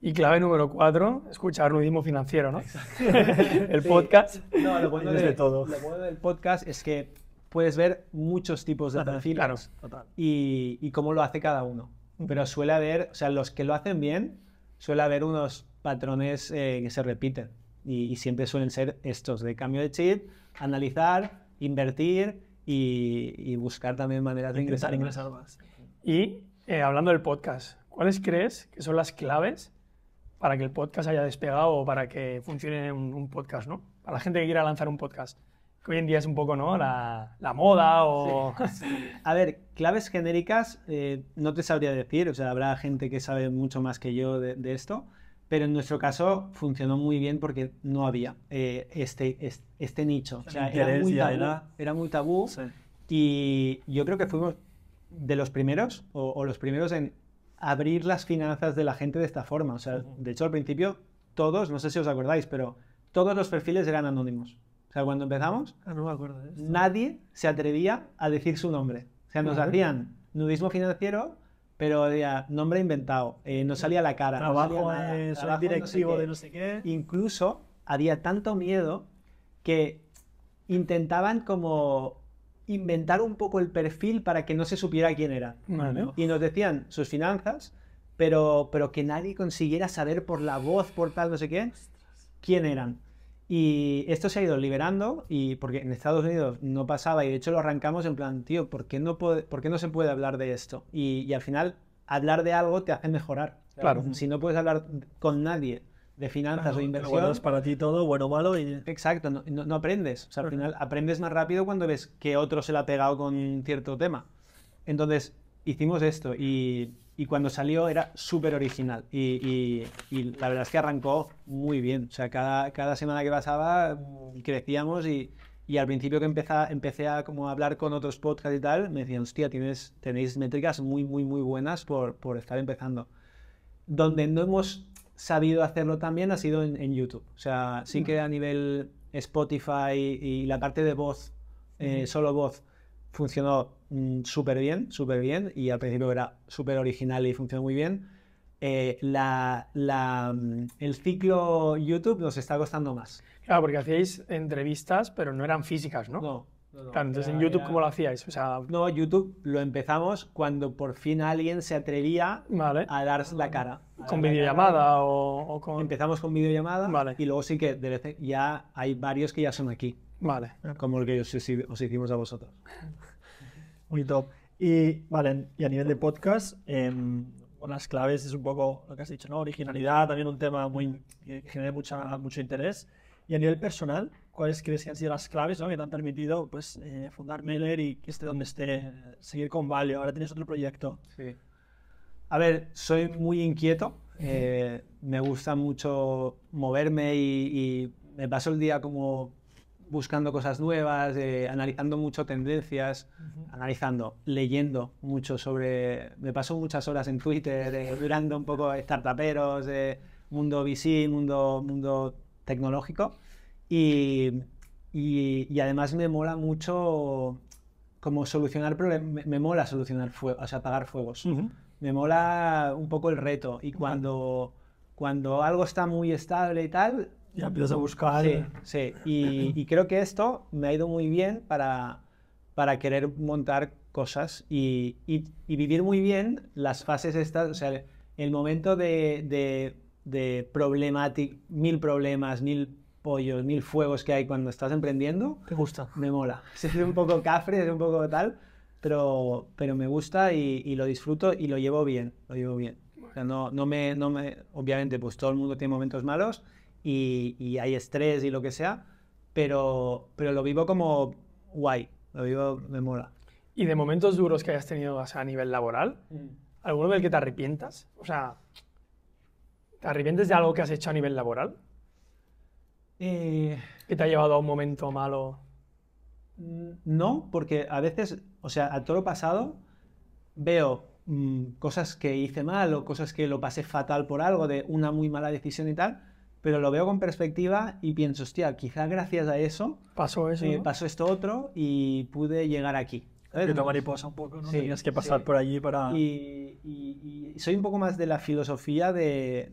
Y clave número cuatro, escuchar ritmo financiero, ¿no? el podcast. No, lo bueno, de, todo. lo bueno del podcast es que puedes ver muchos tipos de perfiles Y, cómo lo hace cada uno. Pero suele haber, o sea, los que lo hacen bien, suele haber unos patrones eh, que se repiten. Y, siempre suelen ser estos de cambio de chip, analizar, invertir y, buscar también maneras de ingresar, ingresar más. Y eh, hablando del podcast, ¿cuáles crees que son las claves para que el podcast haya despegado o para que funcione un, un podcast, ¿no? Para la gente que quiera lanzar un podcast hoy en día es un poco, ¿no? La, la moda o... A ver, claves genéricas eh, no te sabría decir, o sea, habrá gente que sabe mucho más que yo de, esto, pero en nuestro caso funcionó muy bien porque no había eh, este, este, nicho. era, muy tabú, y yo creo que fuimos de los primeros o, o, los primeros en abrir las finanzas de la gente de esta forma. O sea, de hecho al principio todos, no sé si os acordáis, pero todos los perfiles eran anónimos. O sea, cuando empezamos, ah, nadie se atrevía a decir su nombre. O sea, nos hacían nudismo financiero, pero nombre inventado, eh, no salía la cara. Trabajo, no salía directivo de no sé qué. Incluso había tanto miedo que intentaban como inventar un poco el perfil para que no se supiera quién era. Y nos decían sus finanzas, pero, pero que nadie consiguiera saber por la voz, por tal, no sé qué, quién eran. Y esto se ha ido liberando, y porque en Estados Unidos no pasaba, y de hecho lo arrancamos en plan, tío, ¿por qué no, puede, no se puede hablar de esto? Y, al final, hablar de algo te hace mejorar. Claro. Si no puedes hablar con nadie de finanzas o inversiones. es para ti todo, bueno malo. Exacto, no, aprendes. O sea, al final aprendes más rápido cuando ves que otro se la ha pegado con cierto tema. Entonces, hicimos esto y y cuando salió era súper original y, la verdad es que arrancó muy bien. O sea, cada, cada semana que pasaba mm, crecíamos y, al principio que empecé a como hablar con otros podcasts y tal, me decían, hostia, tienes, tenéis métricas muy, muy, muy buenas por, por estar empezando. Donde no hemos sabido hacerlo también ha sido en, YouTube. O sea, sí mm. que a nivel Spotify y la parte de voz, eh, solo voz, funcionó mm, súper bien, súper bien, y al principio era súper original y funcionó muy bien. Eh, la, mm, el ciclo YouTube nos está costando más. Claro, porque hacíais entrevistas, pero no eran físicas, ¿no? No. entonces en YouTube, ¿cómo lo hacíais? O sea... No, YouTube lo empezamos cuando por fin alguien se atrevía a dar la cara. ¿Con videollamada o, Empezamos con videollamada y luego sí que ya hay varios que ya son aquí. Vale. Como el que os, os hicimos a vosotros. Muy top. Y, vale, y a nivel de podcast, eh, las claves es un poco lo que has dicho, ¿no? Originalidad, también un tema muy, que genera mucha, mucho interés. Y a nivel personal, ¿cuáles crees que han sido las claves ¿no? que te han permitido pues, eh, fundar Miller y que esté donde esté, seguir con Valio? Ahora tienes otro proyecto. Sí. A ver, soy muy inquieto. Eh, me gusta mucho moverme y, y me paso el día como buscando cosas nuevas, eh, analizando mucho tendencias, analizando, leyendo mucho sobre... Me paso muchas horas en Twitter, eh, durando un poco startuperos, eh, mundo VC, mundo, mundo tecnológico. Y, y, además me mola mucho como solucionar problemas, me, mola solucionar fuegos, o sea, apagar fuegos. Me mola un poco el reto y cuando, cuando algo está muy estable y tal, ya empiezas a buscar. Sí, sí. Y, creo que esto me ha ido muy bien para, para querer montar cosas y, y, vivir muy bien las fases estas, o sea, el momento de, de, de mil problemas, mil pollos, mil fuegos que hay cuando estás emprendiendo. Te gusta. Me mola. Es un poco cafre, es un poco tal, pero, pero me gusta y, lo disfruto y lo llevo bien, lo llevo bien. no, no, me, no me, obviamente, pues todo el mundo tiene momentos malos y, hay estrés y lo que sea, pero, pero lo vivo como guay, lo vivo, me mola. ¿Y de momentos duros que hayas tenido a nivel laboral? Mm. ¿Alguno del que te arrepientas? O sea, ¿te arrepientes de algo que has hecho a nivel laboral? Eh... ¿Que te ha llevado a un momento malo? Mm, no, porque a veces, o sea, a todo lo pasado veo mm, cosas que hice mal o cosas que lo pasé fatal por algo, de una muy mala decisión y tal, pero lo veo con perspectiva y pienso, hostia, quizás gracias a eso pasó, eso, eh, pasó esto otro y pude llegar aquí. mariposa un poco, ¿no? Tenías que pasar por allí para... Y, soy un poco más de la filosofía de...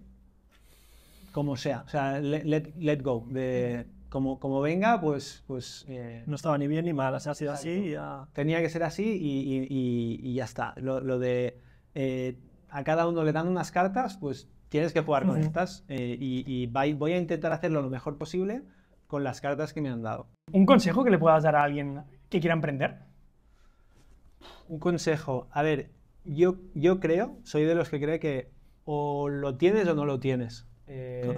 Como sea, o sea, let, go, de... Como, como venga, pues... pues eh, no estaba ni bien ni mal, o sea, ha sido así ya... Tenía que ser así y, ya está. Lo, de... Eh, a cada uno le dan unas cartas, pues Tienes que jugar con estas eh, y, voy a intentar hacerlo lo mejor posible con las cartas que me han dado. ¿Un consejo que le puedas dar a alguien que quiera emprender? Un consejo. A ver, yo, yo creo, soy de los que cree que o lo tienes o no lo tienes. Eh,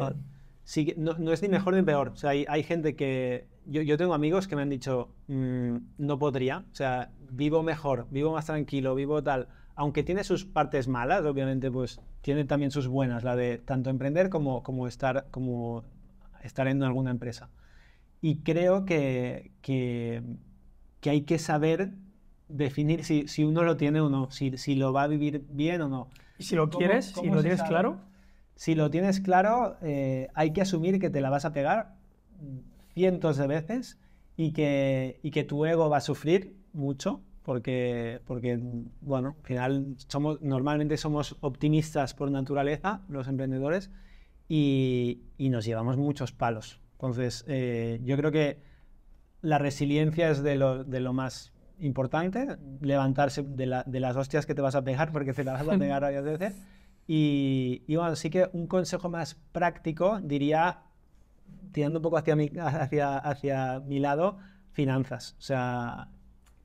no, es ni mejor ni peor. O sea, hay, gente que. Yo, tengo amigos que me han dicho, mm, no podría. O sea, vivo mejor, vivo más tranquilo, vivo tal aunque tiene sus partes malas, obviamente, pues tiene también sus buenas, la de tanto emprender como, como, estar, como estar en alguna empresa. Y creo que, hay que saber definir si, uno lo tiene o no, si, lo va a vivir bien o no. ¿Y si lo quieres? ¿cómo, si lo tienes claro? Si lo tienes claro, eh, hay que asumir que te la vas a pegar cientos de veces y que, y que tu ego va a sufrir mucho porque, porque bueno, al final somos, normalmente somos optimistas por naturaleza, los emprendedores, y, y nos llevamos muchos palos. Entonces, eh, yo creo que la resiliencia es de lo, de lo más importante, levantarse de, la, de, las hostias que te vas a pegar, porque te las vas a pegar varias veces. Y, bueno, sí que un consejo más práctico, diría, tirando un poco hacia mi, hacia, hacia mi lado, finanzas. O sea,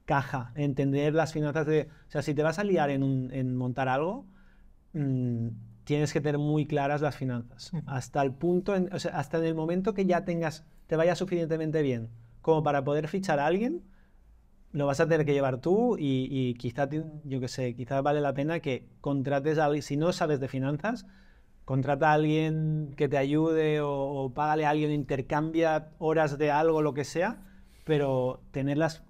caja, entender las finanzas de... O sea, si te vas a liar en, montar algo, mm, tienes que tener muy claras las finanzas. Hasta el punto, o sea, hasta en el momento que ya tengas, te vaya suficientemente bien como para poder fichar a alguien, lo vas a tener que llevar tú y, y quizá, yo qué sé, quizá vale la pena que contrates a alguien, si no sabes de finanzas, contrata a alguien que te ayude o, o págale a alguien, intercambia horas de algo, lo que sea, pero tener las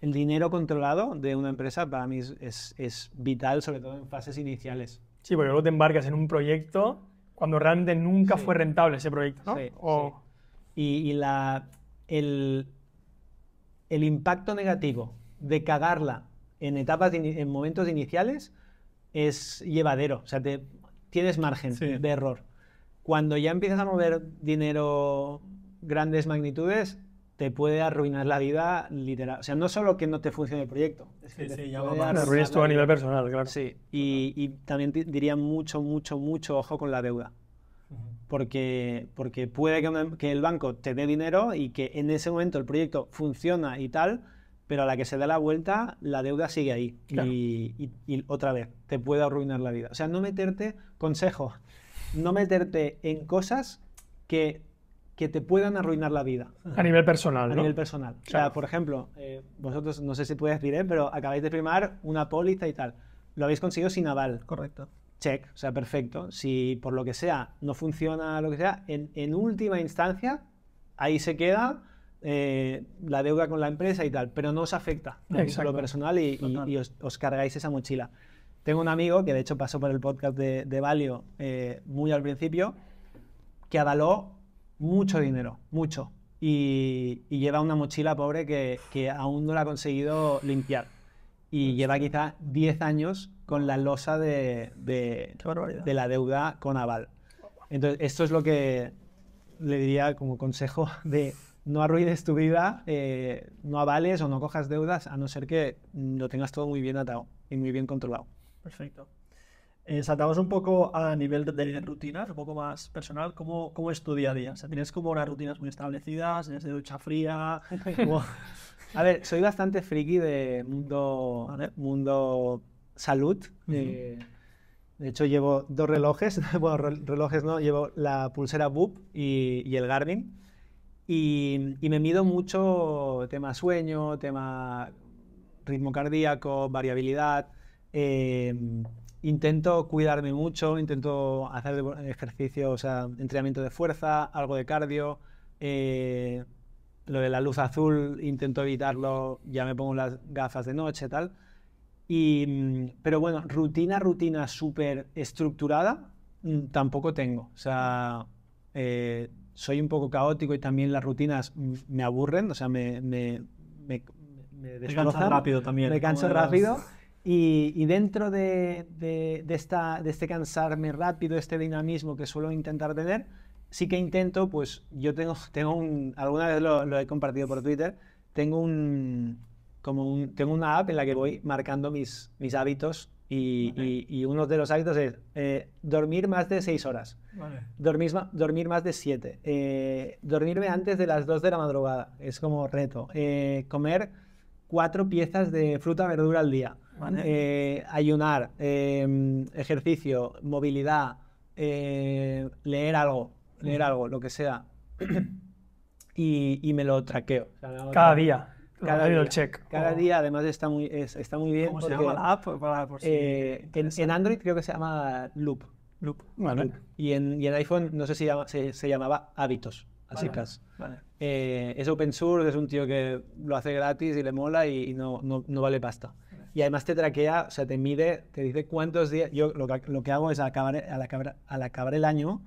el dinero controlado de una empresa para mí es, vital, sobre todo en fases iniciales. Sí, porque luego te embarcas en un proyecto cuando realmente nunca fue rentable ese proyecto, ¿no? Y, la, el, impacto negativo de cagarla en etapas, en momentos iniciales, es llevadero. O sea, te, tienes margen de error. Cuando ya empiezas a mover dinero grandes magnitudes, te puede arruinar la vida literal. O sea, no solo que no te funcione el proyecto. Es sí, te tú a nivel personal, claro. Sí, y, también diría mucho, mucho, mucho ojo con la deuda. Porque, porque puede em, que, el banco te dé dinero y que en ese momento el proyecto funciona y tal, pero a la que se da la vuelta, la deuda sigue ahí. Y, y otra vez, te puede arruinar la vida. O sea, no meterte, consejo, no meterte en cosas que que te puedan arruinar la vida. A nivel personal. A nivel personal. O sea, por ejemplo, eh, vosotros, no sé si puedes decir, pero acabáis de primar una póliza y tal. Lo habéis conseguido sin aval. Correcto. Check, o sea, perfecto. Si por lo que sea no funciona, lo que sea, en, última instancia, ahí se queda eh, la deuda con la empresa y tal, pero no os afecta a lo personal y, os, cargáis esa mochila. Tengo un amigo que de hecho pasó por el podcast de, Valio eh, muy al principio, que avaló mucho dinero, mucho. Y, lleva una mochila pobre que, aún no la ha conseguido limpiar. Y pues lleva quizá 10 años con la losa de, la deuda con aval. Entonces, esto es lo que le diría como consejo de no arruines tu vida, eh, no avales o no cojas deudas, a no ser que lo tengas todo muy bien atado y muy bien controlado. Perfecto. Eh, saltamos un poco a nivel de, rutinas, un poco más personal. ¿Cómo, ¿Cómo es tu día a día? sea, ¿tienes como unas rutinas muy establecidas? tienes de ducha fría? a ver, soy bastante friki de mundo, mundo salud. Eh, de hecho, llevo dos relojes. bueno, relojes no, llevo la pulsera Boop y, el Garmin. Y, me mido mucho tema sueño, tema ritmo cardíaco, variabilidad. Eh, intento cuidarme mucho, intento hacer ejercicio, o sea, entrenamiento de fuerza, algo de cardio. Eh, lo de la luz azul intento evitarlo, ya me pongo las gafas de noche, tal. Y, mm, pero bueno, rutina, rutina súper estructurada, mm, tampoco tengo. O sea, eh, soy un poco caótico y también las rutinas me aburren, o sea, me, me, me, canso rápido también. Me canso rápido. Y, dentro de, esta, este cansarme rápido, este dinamismo que suelo intentar tener, sí que intento, pues yo tengo, tengo alguna vez lo, he compartido por Twitter, tengo un, como tengo una app en la que voy marcando mis, mis hábitos y, uno de los hábitos es eh, dormir más de 6 horas, dormir, dormir más de 7, eh, dormirme antes de las 2 de la madrugada, es como reto, eh, comer cuatro piezas de fruta verdura al día, eh, ayunar, em, ejercicio, movilidad, eh, leer algo, leer algo, lo que sea. Y, me lo traqueo. Cada, día. Cada día, check. Cada oh. día, además, está muy, está muy bien. la app? Eh, en, Android creo que se llama Loop. Loop. Y, en, y, iPhone, no sé si se, se, llamaba Hábitos. Así que es open source, es un tío que lo hace gratis y le mola y, no vale pasta y además te traquea, o sea, te mide, te dice cuántos días. Yo lo que, lo que hago es al acabar, al acabar, al acabar el año,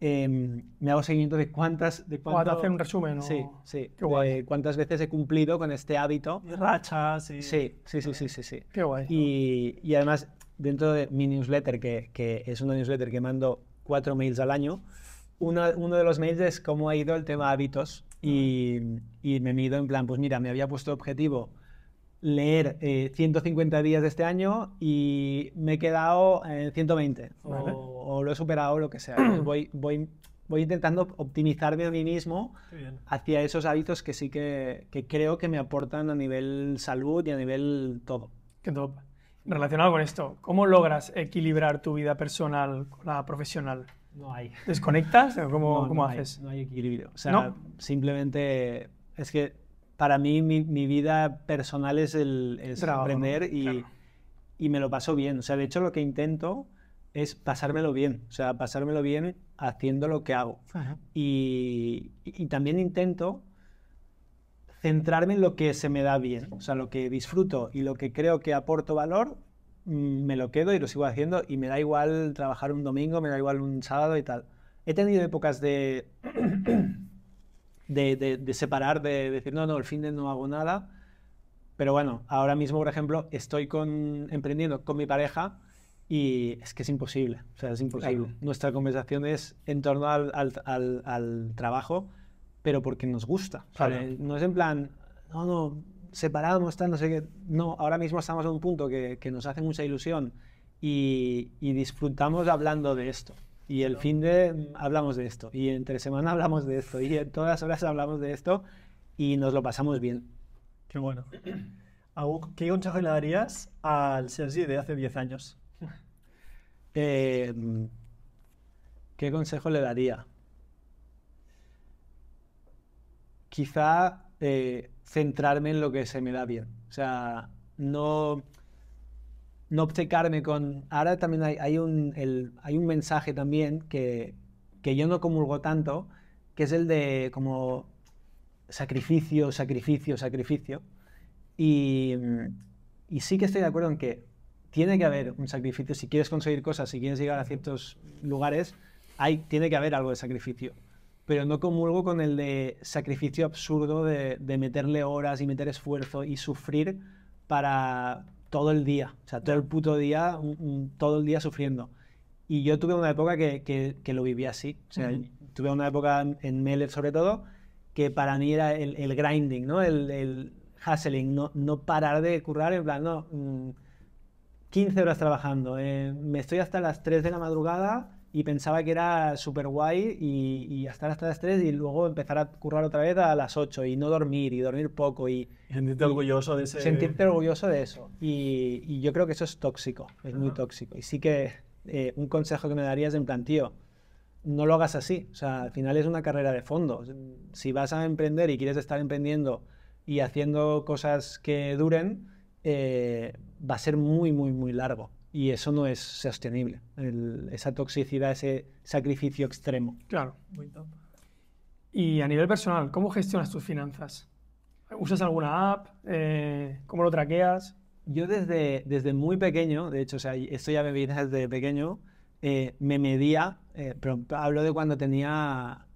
em, me hago seguimiento de cuántas. De cuánto, un resumen, ¿no? Sí, sí. Qué guay. cuántas veces he cumplido con este hábito. Y rachas, Sí, sí, sí, sí, sí, sí. Qué guay. Y, y además, dentro de mi newsletter, que, que, es una newsletter que mando cuatro mails al año, uno de los mails es cómo ha ido el tema hábitos. Y, y me mido en plan, pues mira, me había puesto objetivo leer 150 eh, días de este año y me he quedado en 120 o, lo he superado lo que sea. voy, voy, voy intentando optimizarme a mí mismo hacia esos hábitos que sí que, creo que me aportan a nivel salud y a nivel todo. Relacionado con esto, ¿cómo logras equilibrar tu vida personal con la profesional? No hay. ¿Desconectas? ¿Cómo, cómo haces? no hay equilibrio. O sea, simplemente es que para mí mi, vida personal es el aprender y, me lo paso bien. O sea, de hecho lo que intento es pasármelo bien, o sea, pasármelo bien haciendo lo que hago. y también intento centrarme en lo que se me da bien, o sea, lo que disfruto y lo que creo que aporto valor, mm, me lo quedo y lo sigo haciendo y me da igual trabajar un domingo, me da igual un sábado y tal. He tenido épocas de de, separar, de decir, no, no, el fin de no hago nada. Pero bueno, ahora mismo, por ejemplo, estoy con, emprendiendo con mi pareja y es que es imposible. O sea, es imposible. Nuestra conversación es en torno al, trabajo, pero porque nos gusta. no es en plan, no, no, separamos, tal, no sé qué. No, ahora mismo estamos en un punto que, nos hace mucha ilusión y disfrutamos hablando de esto. Y el fin de hablamos de esto, y entre semana hablamos de esto, y en todas las horas hablamos de esto, y nos lo pasamos bien. Qué bueno. ¿Qué consejo le darías al Sergi de hace 10 años? Eh, ¿Qué consejo le daría? Quizá eh, centrarme en lo que se me da bien. O sea, no no obcecarme con... Ahora también hay, hay, un, hay un mensaje también que, que yo no comulgo tanto, que es el de como sacrificio, sacrificio, sacrificio. Y, y, sí que estoy de acuerdo en que tiene que haber un sacrificio. Si quieres conseguir cosas, si quieres llegar a ciertos lugares, hay, tiene que haber algo de sacrificio. Pero no comulgo con el de sacrificio absurdo de, de meterle horas y meter esfuerzo y sufrir para, todo el día, o sea, todo el puto día, todo el día sufriendo. Y yo tuve una época que, que, lo viví así, o sea, tuve una época en Meller sobre todo, que para mí era el, grinding, ¿no? El, hustling, no, parar de currar, en plan, no, 15 mm, horas trabajando, eh, me estoy hasta las 3 de la madrugada y pensaba que era súper guay y, estar hasta las 3 y luego empezar a currar otra vez a las 8 y no dormir y dormir poco y... Sentirte orgulloso de Sentirte orgulloso de eso. Y, yo creo que eso es tóxico, es muy tóxico. Y sí que eh, un consejo que me darías en plan, no lo hagas así. O sea, al final es una carrera de fondo. Si vas a emprender y quieres estar emprendiendo y haciendo cosas que duren, eh, va a ser muy, muy, muy largo y eso no es sostenible. esa toxicidad, ese sacrificio extremo. Claro, muy top. Y a nivel personal, ¿cómo gestionas tus finanzas? ¿Usas alguna app? Eh, ¿Cómo lo traqueas? Yo desde, desde muy pequeño, de hecho, o sea, esto ya me viene desde pequeño, eh, me medía, eh, pero hablo de cuando tenía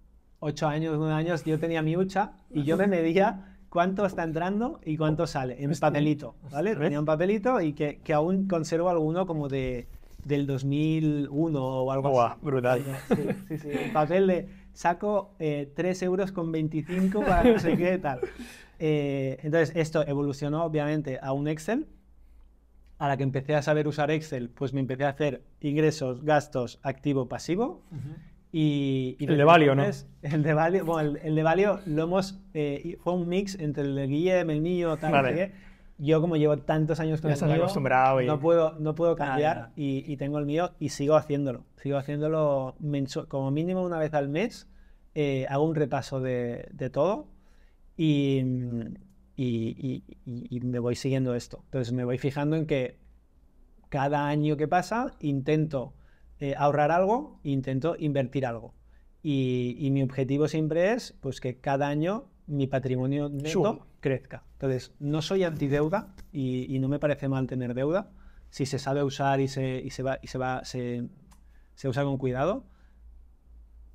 8 años, 9 años, yo tenía mi hucha y yo me medía cuánto está entrando y cuánto sale en papelito, ¿vale? Tenía un papelito y que, aún conservo alguno como de, del 2001 o algo así. así. brutal. Sí, sí, sí. papel de saco 3 eh, euros con 25 para no sé qué tal. Eh, entonces, esto evolucionó obviamente a un Excel. A la que empecé a saber usar Excel, pues me empecé a hacer ingresos, gastos, activo, pasivo. Y, el de Valio, ¿no? El de Valio, bueno, el, de Valio lo hemos, eh, fue un mix entre el de Guillem, el mío, tal, yo como llevo tantos años con el mío, acostumbrado y... no, puedo, no puedo cambiar y, y, tengo el mío y sigo haciéndolo. Sigo haciéndolo como mínimo una vez al mes, eh, hago un repaso de, de todo y, y, me voy siguiendo esto. Entonces me voy fijando en que cada año que pasa intento eh, ahorrar algo e intento invertir algo. Y, mi objetivo siempre es pues, que cada año mi patrimonio neto crezca. Entonces, no soy antideuda y, y no me parece mal tener deuda si se sabe usar y se, se va, se, usa con cuidado,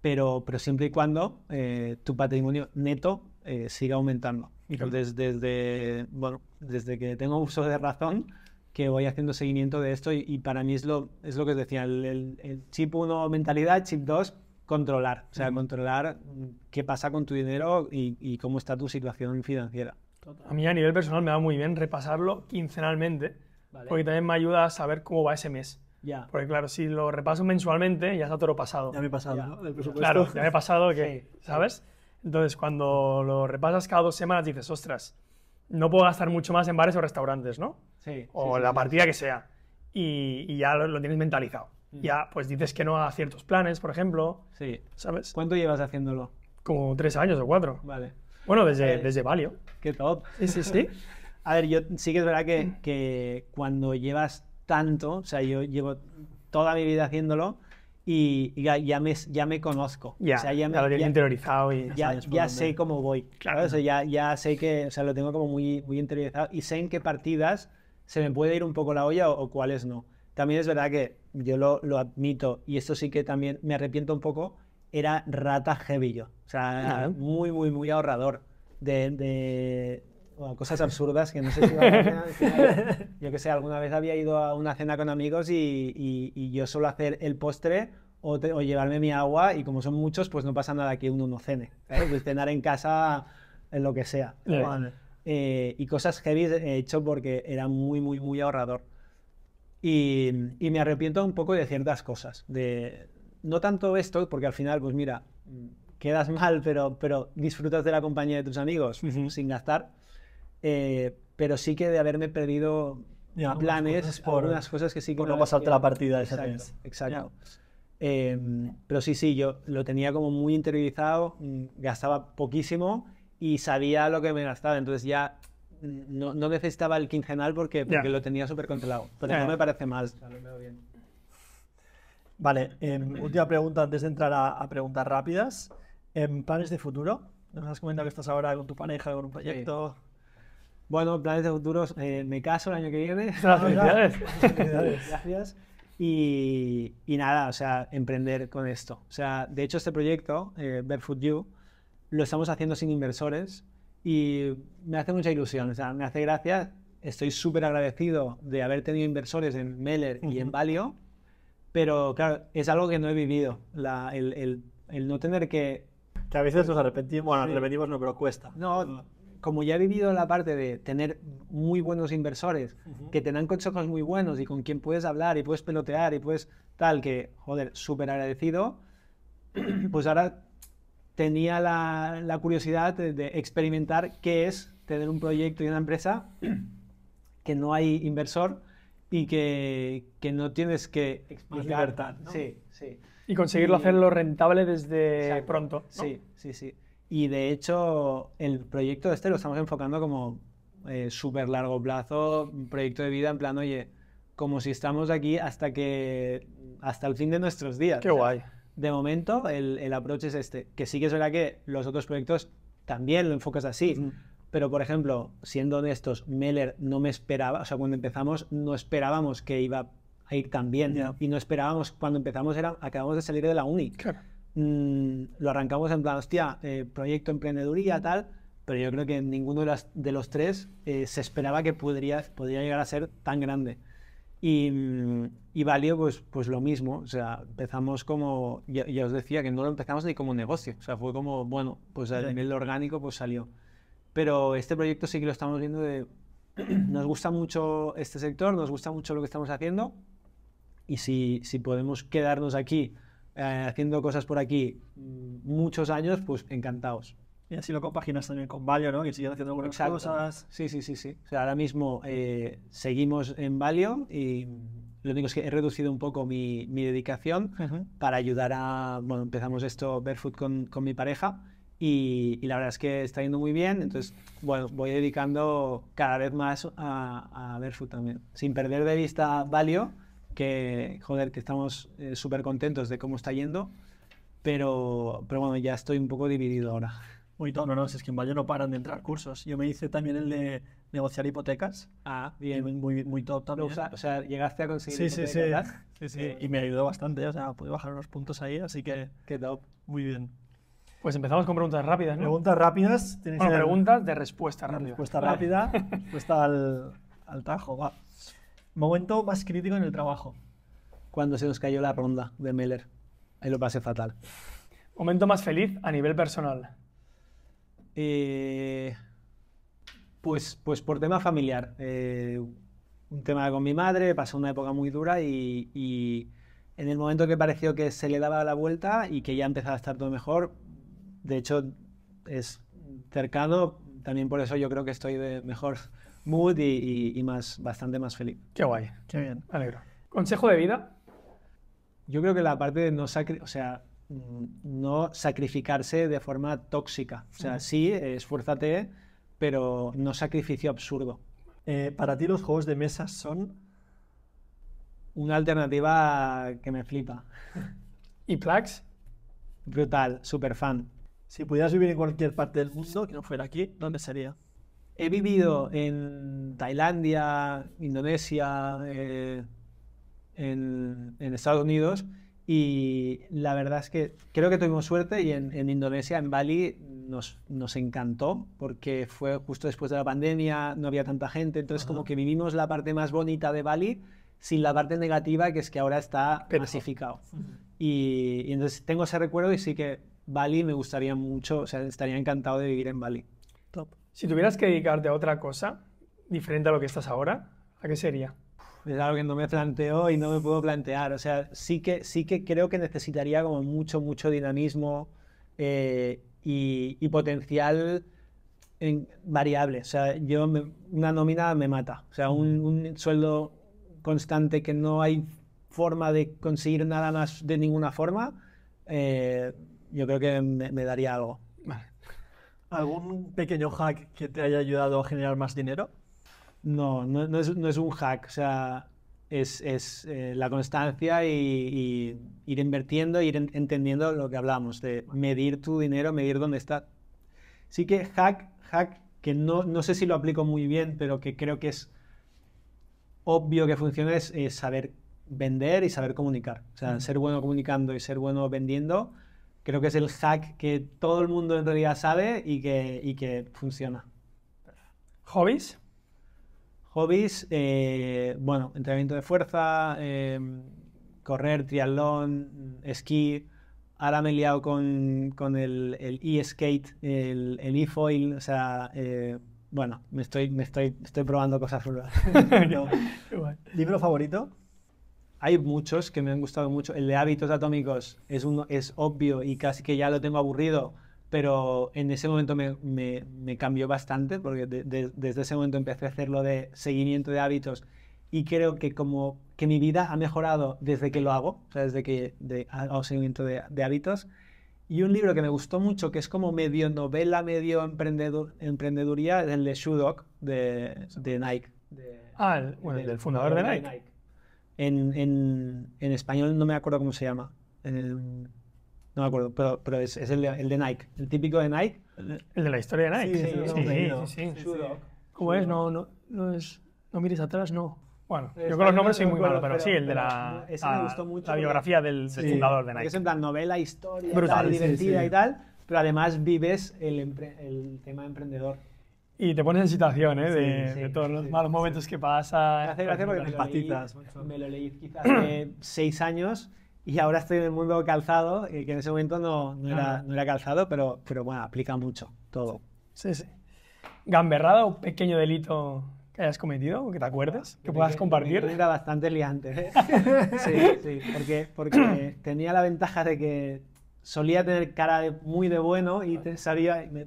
pero, pero siempre y cuando eh, tu patrimonio neto eh, siga aumentando. Entonces, desde, bueno, desde que tengo uso de razón, que voy haciendo seguimiento de esto y, para mí es lo, es lo que os decía, el, chip 1, mentalidad, chip 2, controlar, o sea, controlar qué pasa con tu dinero y, cómo está tu situación financiera. A mí a nivel personal me va muy bien repasarlo quincenalmente, porque también me ayuda a saber cómo va ese mes. Ya. Porque claro, si lo repaso mensualmente, ya está todo pasado. Ya me he pasado, presupuesto. Claro, ya me he pasado, que, ¿sabes? Entonces, cuando lo repasas cada dos semanas, dices, ostras, no puedo gastar mucho más en bares o restaurantes, ¿no? o la partida que sea, y, ya lo, tienes mentalizado. Mm. Ya, pues dices que no a ciertos planes, por ejemplo. Sí. ¿Sabes? ¿Cuánto llevas haciéndolo? Como tres años o cuatro. Vale. Bueno, desde, eh, desde Valio. Qué top. Sí, sí, sí. a ver, yo sí que es verdad que, mm. que cuando llevas tanto, o sea, yo llevo toda mi vida haciéndolo, y, ya, ya, me, ya me conozco. Ya, lo interiorizado y ya, ya sé cómo voy. Claro, eso ya, ya sé que, o sea, lo tengo como muy, muy interiorizado y sé en qué partidas se me puede ir un poco la olla o, cuáles no. También es verdad que yo lo, lo, admito, y esto sí que también me arrepiento un poco, era rata jevillo. O sea, ah. muy, muy, muy ahorrador de, cosas absurdas que no sé si Yo que sé, alguna vez había ido a una cena con amigos y, y, yo solo hacer el postre o, llevarme mi agua y como son muchos, pues no pasa nada que uno no cene. Pues cenar en casa en lo que sea. Eh, y cosas heavy he hecho porque era muy, muy, muy ahorrador. Y, me arrepiento un poco de ciertas cosas. De, no tanto esto, porque al final, pues mira, quedas mal, pero, pero disfrutas de la compañía de tus amigos sin gastar. Eh, pero sí que de haberme perdido planes por unas cosas que sí que... no, pasarte la partida esa Exacto. exacto. Eh, pero sí, sí, yo lo tenía como muy interiorizado, mm, gastaba poquísimo y sabía lo que me gastaba, entonces ya no, necesitaba el quincenal porque, porque lo tenía súper controlado. Pero no me parece mal. Vale, em, última pregunta antes de entrar a, preguntas rápidas. ¿En em, ¿Planes de futuro? Nos has comentado que estás ahora con tu pareja, con un proyecto. Bueno, planes de futuro, eh, me caso el año que viene. Gracias. Gracias. Y, y, nada, o sea, emprender con esto. O sea, de hecho, este proyecto, eh, Barefoot You, lo estamos haciendo sin inversores y me hace mucha ilusión, o sea, me hace gracia, estoy súper agradecido de haber tenido inversores en Meller y en Valio, pero claro, es algo que no he vivido, el, no tener que... Que a veces nos arrepentimos, bueno, arrepentimos no, pero cuesta. No, como ya he vivido la parte de tener muy buenos inversores, que te dan consejos muy buenos y con quien puedes hablar y puedes pelotear y puedes tal, que, joder, súper agradecido, pues ahora tenía la, curiosidad de, experimentar qué es tener un proyecto y una empresa que no hay inversor y que, no tienes que explicar. Sí, sí. Y conseguirlo hacerlo rentable desde pronto. Sí, sí, sí. Y de hecho, el proyecto este lo estamos enfocando como eh, súper largo plazo, un proyecto de vida en plan, oye, como si estamos aquí hasta que hasta el fin de nuestros días. Qué guay de momento, el, el, es este. Que sí que es verdad que los otros proyectos también lo enfocas así. Pero, por ejemplo, siendo honestos, Meller no me esperaba, o sea, cuando empezamos no esperábamos que iba a ir tan bien. Y no esperábamos, cuando empezamos, era, acabamos de salir de la uni. Mm, lo arrancamos en plan, hostia, eh, proyecto emprendeduría, tal, pero yo creo que ninguno de, de los tres eh, se esperaba que podría, podría llegar a ser tan grande. Mm, y, valió pues, pues lo mismo, o sea, empezamos como, ya, os decía, que no lo empezamos ni como negocio, o sea, fue como, bueno, pues a nivel orgánico pues salió. Pero este proyecto sí que lo estamos viendo de, nos gusta mucho este sector, nos gusta mucho lo que estamos haciendo y si, si podemos quedarnos aquí eh, haciendo cosas por aquí mm, muchos años, pues encantados. Y así lo compaginas también con Valio, ¿no? Que siguen haciendo algunas cosas. Sí, sí, sí, sí. O sea, ahora mismo eh, seguimos en Valio y lo único es que he reducido un poco mi, mi dedicación para ayudar a... Bueno, empezamos esto Barefoot con, con mi pareja y, y, la verdad es que está yendo muy bien. Entonces, bueno, voy dedicando cada vez más a, a Barefoot también. Sin perder de vista Valio, que, joder, que estamos eh, súper contentos de cómo está yendo. Pero, pero bueno, ya estoy un poco dividido ahora muy no, no, no, es que en Valle no paran de entrar cursos. Yo me hice también el de negociar hipotecas. Ah, bien. Muy, top también. o sea, llegaste a conseguir sí, sí, sí. Eh, y me ayudó bastante, o sea, pude bajar unos puntos ahí, así que... Qué Muy bien. Pues empezamos con preguntas rápidas, Preguntas rápidas. Bueno, preguntas de respuesta rápida. Respuesta rápida, respuesta al, tajo, va. Momento más crítico en el trabajo. Cuando se nos cayó la ronda de Miller. Ahí lo pasé fatal. Momento más feliz a nivel personal. Eh, pues, pues por tema familiar. Eh, un tema con mi madre, pasó una época muy dura y, en el momento que pareció que se le daba la vuelta y que ya empezaba a estar todo mejor, de hecho es cercano, también por eso yo creo que estoy de mejor mood y, más, bastante más feliz. Qué guay, qué bien, alegro. ¿Consejo de vida? Yo creo que la parte de no sacrificar, o sea, Mm, no sacrificarse de forma tóxica. O sea, sí, esfuérzate, pero no sacrificio absurdo. Eh, ¿Para ti los juegos de mesa son? Una alternativa que me flipa. ¿Y Plax? Brutal, super fan. Si pudieras vivir en cualquier parte del mundo que no fuera aquí, ¿dónde sería? He vivido en Tailandia, Indonesia, eh, en Estados Unidos y la verdad es que creo que tuvimos suerte y en, Indonesia, en Bali, nos, nos, encantó porque fue justo después de la pandemia, no había tanta gente, entonces como que vivimos la parte más bonita de Bali sin la parte negativa que es que ahora está masificado. y, entonces tengo ese recuerdo y sí que Bali me gustaría mucho, o sea, estaría encantado de vivir en Bali. Top. Si tuvieras que dedicarte a otra cosa diferente a lo que estás ahora, ¿a qué sería? es algo que no me planteo y no me puedo plantear. O sea, sí que, sí que creo que necesitaría como mucho, mucho dinamismo eh, y, potencial variable. O sea, yo una nómina me mata. O sea, un, sueldo constante que no hay forma de conseguir nada más de ninguna forma, eh, yo creo que me, daría algo. ¿Algún pequeño hack que te haya ayudado a generar más dinero? No, no, es, un hack, o sea, es, eh, la constancia y, ir invirtiendo, ir entendiendo lo que hablamos, de medir tu dinero, medir dónde está. Sí que hack, hack, que no, sé si lo aplico muy bien, pero que creo que es obvio que funciona es, saber vender y saber comunicar. O sea, ser bueno comunicando y ser bueno vendiendo, creo que es el hack que todo el mundo en realidad sabe y que, y que funciona. ¿Hobbies? Hobbies, eh, bueno, entrenamiento de fuerza, em, correr, triatlón, esquí. Ahora me he liado con, el, e-skate, el, e-foil, o sea, eh, bueno, me estoy, estoy, estoy probando cosas nuevas. ¿Libro favorito? Hay muchos que me han gustado mucho. El de hábitos atómicos es, uno, es obvio y casi que ya lo tengo aburrido pero en ese momento me, cambió bastante, porque desde ese momento empecé a hacerlo de seguimiento de hábitos y creo que como que mi vida ha mejorado desde que lo hago, o sea, desde que de, hago seguimiento de, hábitos. Y un libro que me gustó mucho, que es como medio novela, medio emprendeduría, es el de Shudok de, Nike. ah, bueno, el del fundador de Nike. En, en, en, español no me acuerdo cómo se llama. En, no me acuerdo, pero, pero es, el, de, Nike. El típico de Nike. El de la historia de Nike. Sí, sí, sí. sí, ¿Cómo es? No, no, no, es, no mires atrás, no. Bueno, yo con los nombres soy muy malo, pero, sí, el de la, la biografía del, fundador de Nike. Es en plan novela, historia, Brutal, divertida y tal, pero además vives el, el tema emprendedor. Y te pones en situación, ¿eh? de, todos los malos momentos que pasa. Me hace gracia porque me lo, leí, me lo leí quizás hace seis años y ahora estoy en el mundo calzado, eh, que en ese momento no, era, calzado, pero, pero bueno, aplica mucho todo. Sí, sí. ¿Gamberrada o pequeño delito que hayas cometido que te acuerdas, que puedas compartir? Era bastante liante. ¿eh? sí, sí, porque, porque tenía la ventaja de que solía tener cara muy de bueno y sabía, me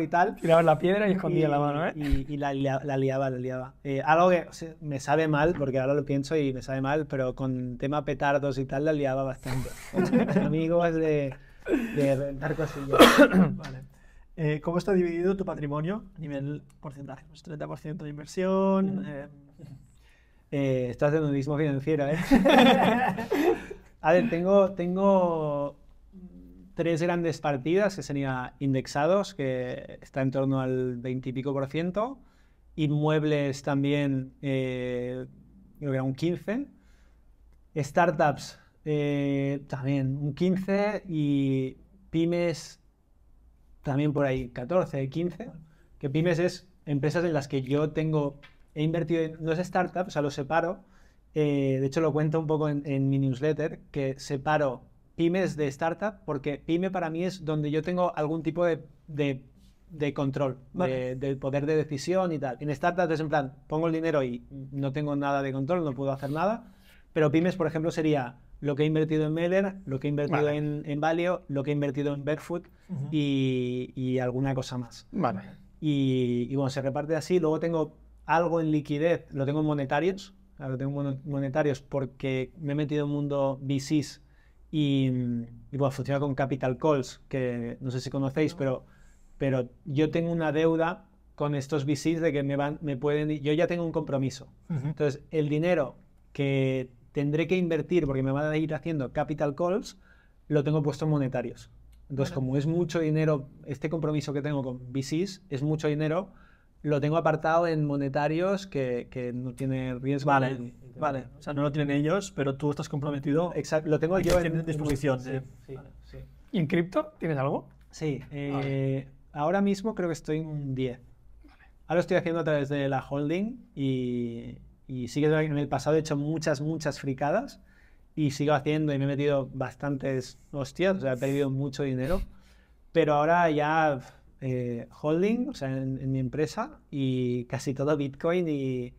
y tal. Tiraba la piedra y escondía la mano, ¿eh? Y, la, liaba, la liaba. Eh, algo que me sabe mal, porque ahora lo pienso y me sabe mal, pero con tema petardos y tal la liaba bastante. amigos de, de rentar cosillas. vale. Eh, ¿Cómo está dividido tu patrimonio a nivel porcentaje? Pues 30% de inversión. Mm. Eh. Estás haciendo un mismo financiero, ¿eh? a ver, tengo, tengo tres grandes partidas, que sería indexados, que está en torno al 20 y pico por ciento, inmuebles también, eh, creo que era un 15, startups eh, también un 15 y pymes también por ahí 14, 15, que pymes es empresas en las que yo tengo, he invertido, en, dos startups, o sea, lo separo, eh, de hecho lo cuento un poco en mi newsletter, que separo pymes de startup, porque pyme para mí es donde yo tengo algún tipo de, control, de, poder de decisión y tal. En startups es en plan, pongo el dinero y no tengo nada de control, no puedo hacer nada. Pero pymes, por ejemplo, sería lo que he invertido en Meller, lo que he invertido en, Valio, lo que he invertido en Barefoot y, alguna cosa más. Vale. Y, y, bueno, se reparte así. Luego tengo algo en liquidez, lo tengo en monetarios. Lo tengo en monetarios porque me he metido en el mundo VCs y, bueno, funciona con Capital Calls, que no sé si conocéis, pero, pero yo tengo una deuda con estos VCs de que me, van, me pueden... Yo ya tengo un compromiso. Entonces, el dinero que tendré que invertir porque me van a ir haciendo capital calls, lo tengo puesto en monetarios. Entonces, como es mucho dinero, este compromiso que tengo con VCs es mucho dinero, lo tengo apartado en monetarios que, que no tiene riesgo. Vale, vale. O sea, no lo tienen ellos, pero tú estás comprometido. Exacto, lo tengo yo en, disposición. Sí, sí, ¿Y en cripto tienes algo? Sí. Eh, ahora mismo creo que estoy en un 10. Vale. Ahora lo estoy haciendo a través de la holding y, y sí que en el pasado he hecho muchas, muchas fricadas y sigo haciendo y me he metido bastantes hostias, o sea, he perdido mucho dinero. Pero ahora ya eh, holding, o sea, en, mi empresa, y casi todo Bitcoin y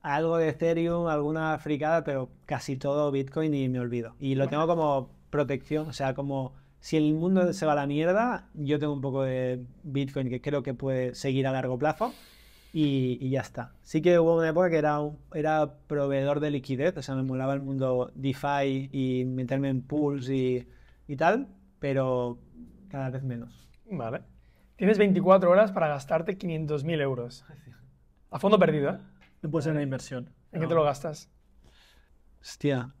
algo de Ethereum, alguna fricada, pero casi todo Bitcoin y me olvido. Y lo tengo como protección, o sea, como si el mundo se va a la mierda, yo tengo un poco de Bitcoin que creo que puede seguir a largo plazo. Y, ya está. Sí que hubo una época que era, era proveedor de liquidez, o sea, me molaba el mundo DeFi y meterme en pools y, y tal, pero cada vez menos. Vale. Tienes 24 horas para gastarte 500.000 euros. A fondo perdido, ¿eh? No puede ser una inversión. ¿En qué te lo gastas? Hostia,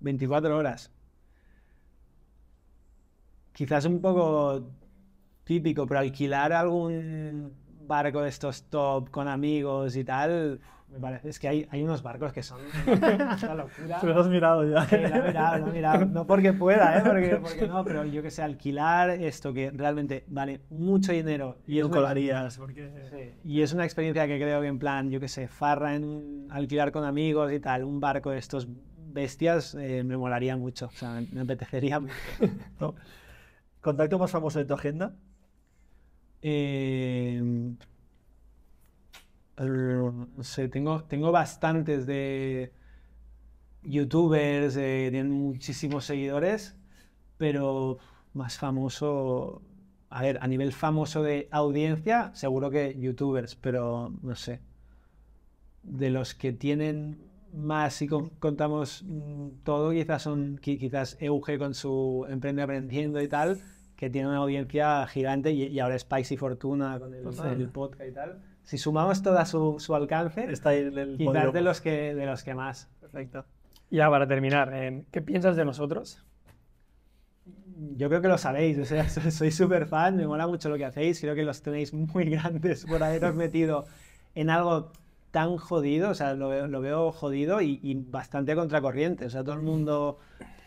24 horas. Quizás un poco típico, pero alquilar algún barco de estos top con amigos y tal, me parece. Es que hay, unos barcos que son una locura. has mirado ya. mirado, No porque pueda, ¿eh? porque, no, pero yo que sé, alquilar esto que realmente vale mucho dinero. Y en colarías. Y es una experiencia que creo que en plan, yo que sé, farra en alquilar con amigos y tal, un barco de estos bestias eh, me molaría mucho. O sea, me apetecería mucho. ¿Contacto más famoso de tu agenda? Eh, no sé, tengo, tengo bastantes de youtubers, tienen muchísimos seguidores, pero más famoso, a ver, a nivel famoso de audiencia, seguro que youtubers, pero no sé. De los que tienen más, y contamos mm, todo, quizás son quizás Euge con su Emprende Aprendiendo y tal, que tiene una audiencia gigante, y, ahora Spicy Fortuna con el podcast y tal si sumamos todo su, su alcance, Está en el quizás de los, que, de los que más. Perfecto. Ya para terminar, ¿qué piensas de nosotros? Yo creo que lo sabéis, o sea, soy súper fan, me mola mucho lo que hacéis, creo que los tenéis muy grandes por haberos metido en algo tan jodido, o sea, lo veo, lo veo jodido y, bastante contracorriente, o sea, todo el mundo,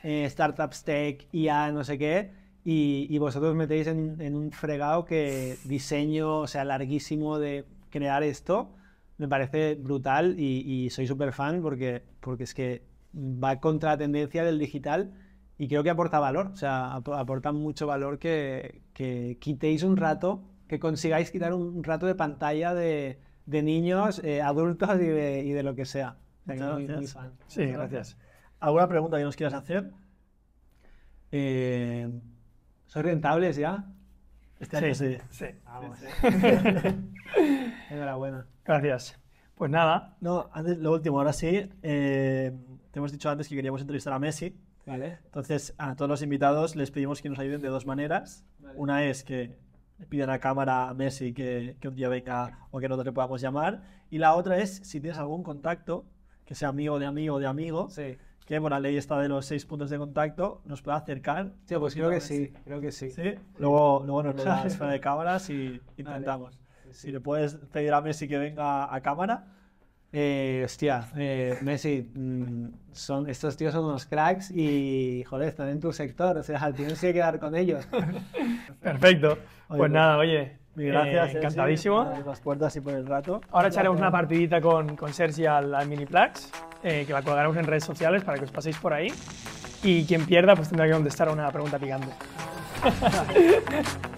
eh, startups tech, IA, no sé qué, y, y vosotros metéis en, en un fregado que diseño, o sea, larguísimo de generar esto me parece brutal y, soy súper fan porque, porque es que va contra la tendencia del digital y creo que aporta valor, o sea, aporta mucho valor que, quitéis un rato, que consigáis quitar un rato de pantalla de, niños, eh, adultos y de, lo que sea. Sí, gracias. ¿Alguna pregunta que nos quieras hacer? Eh, ¿Sois rentables ya? Este sí, sí. Enhorabuena. Gracias. Pues nada, no, antes, lo último, ahora sí, eh, te hemos dicho antes que queríamos entrevistar a Messi. Vale. Entonces, a todos los invitados les pedimos que nos ayuden de dos maneras. Una es que pidan a cámara a Messi que, un día venga o que nosotros le podamos llamar. Y la otra es si tienes algún contacto, que sea amigo de amigo de amigo, que por la ley está de los seis puntos de contacto, nos pueda acercar. Sí, pues creo que sí, creo que sí. Luego, luego nos lo fuera de cámaras y intentamos si le puedes pedir a Messi que venga a cámara. Eh, hostia, eh, Messi, mm, son, estos tíos son unos cracks y, joder, están en tu sector, o sea, tienes que quedar con ellos. Perfecto. Pues, pues, nada, oye. Gracias, eh, eh, encantadísimo. las puertas y por el rato. Ahora echaremos una partidita con, con Sergi al, Mini Plax, que la colgaremos en redes sociales para que os paséis por ahí. Y quien pierda, pues tendrá que contestar una pregunta picante.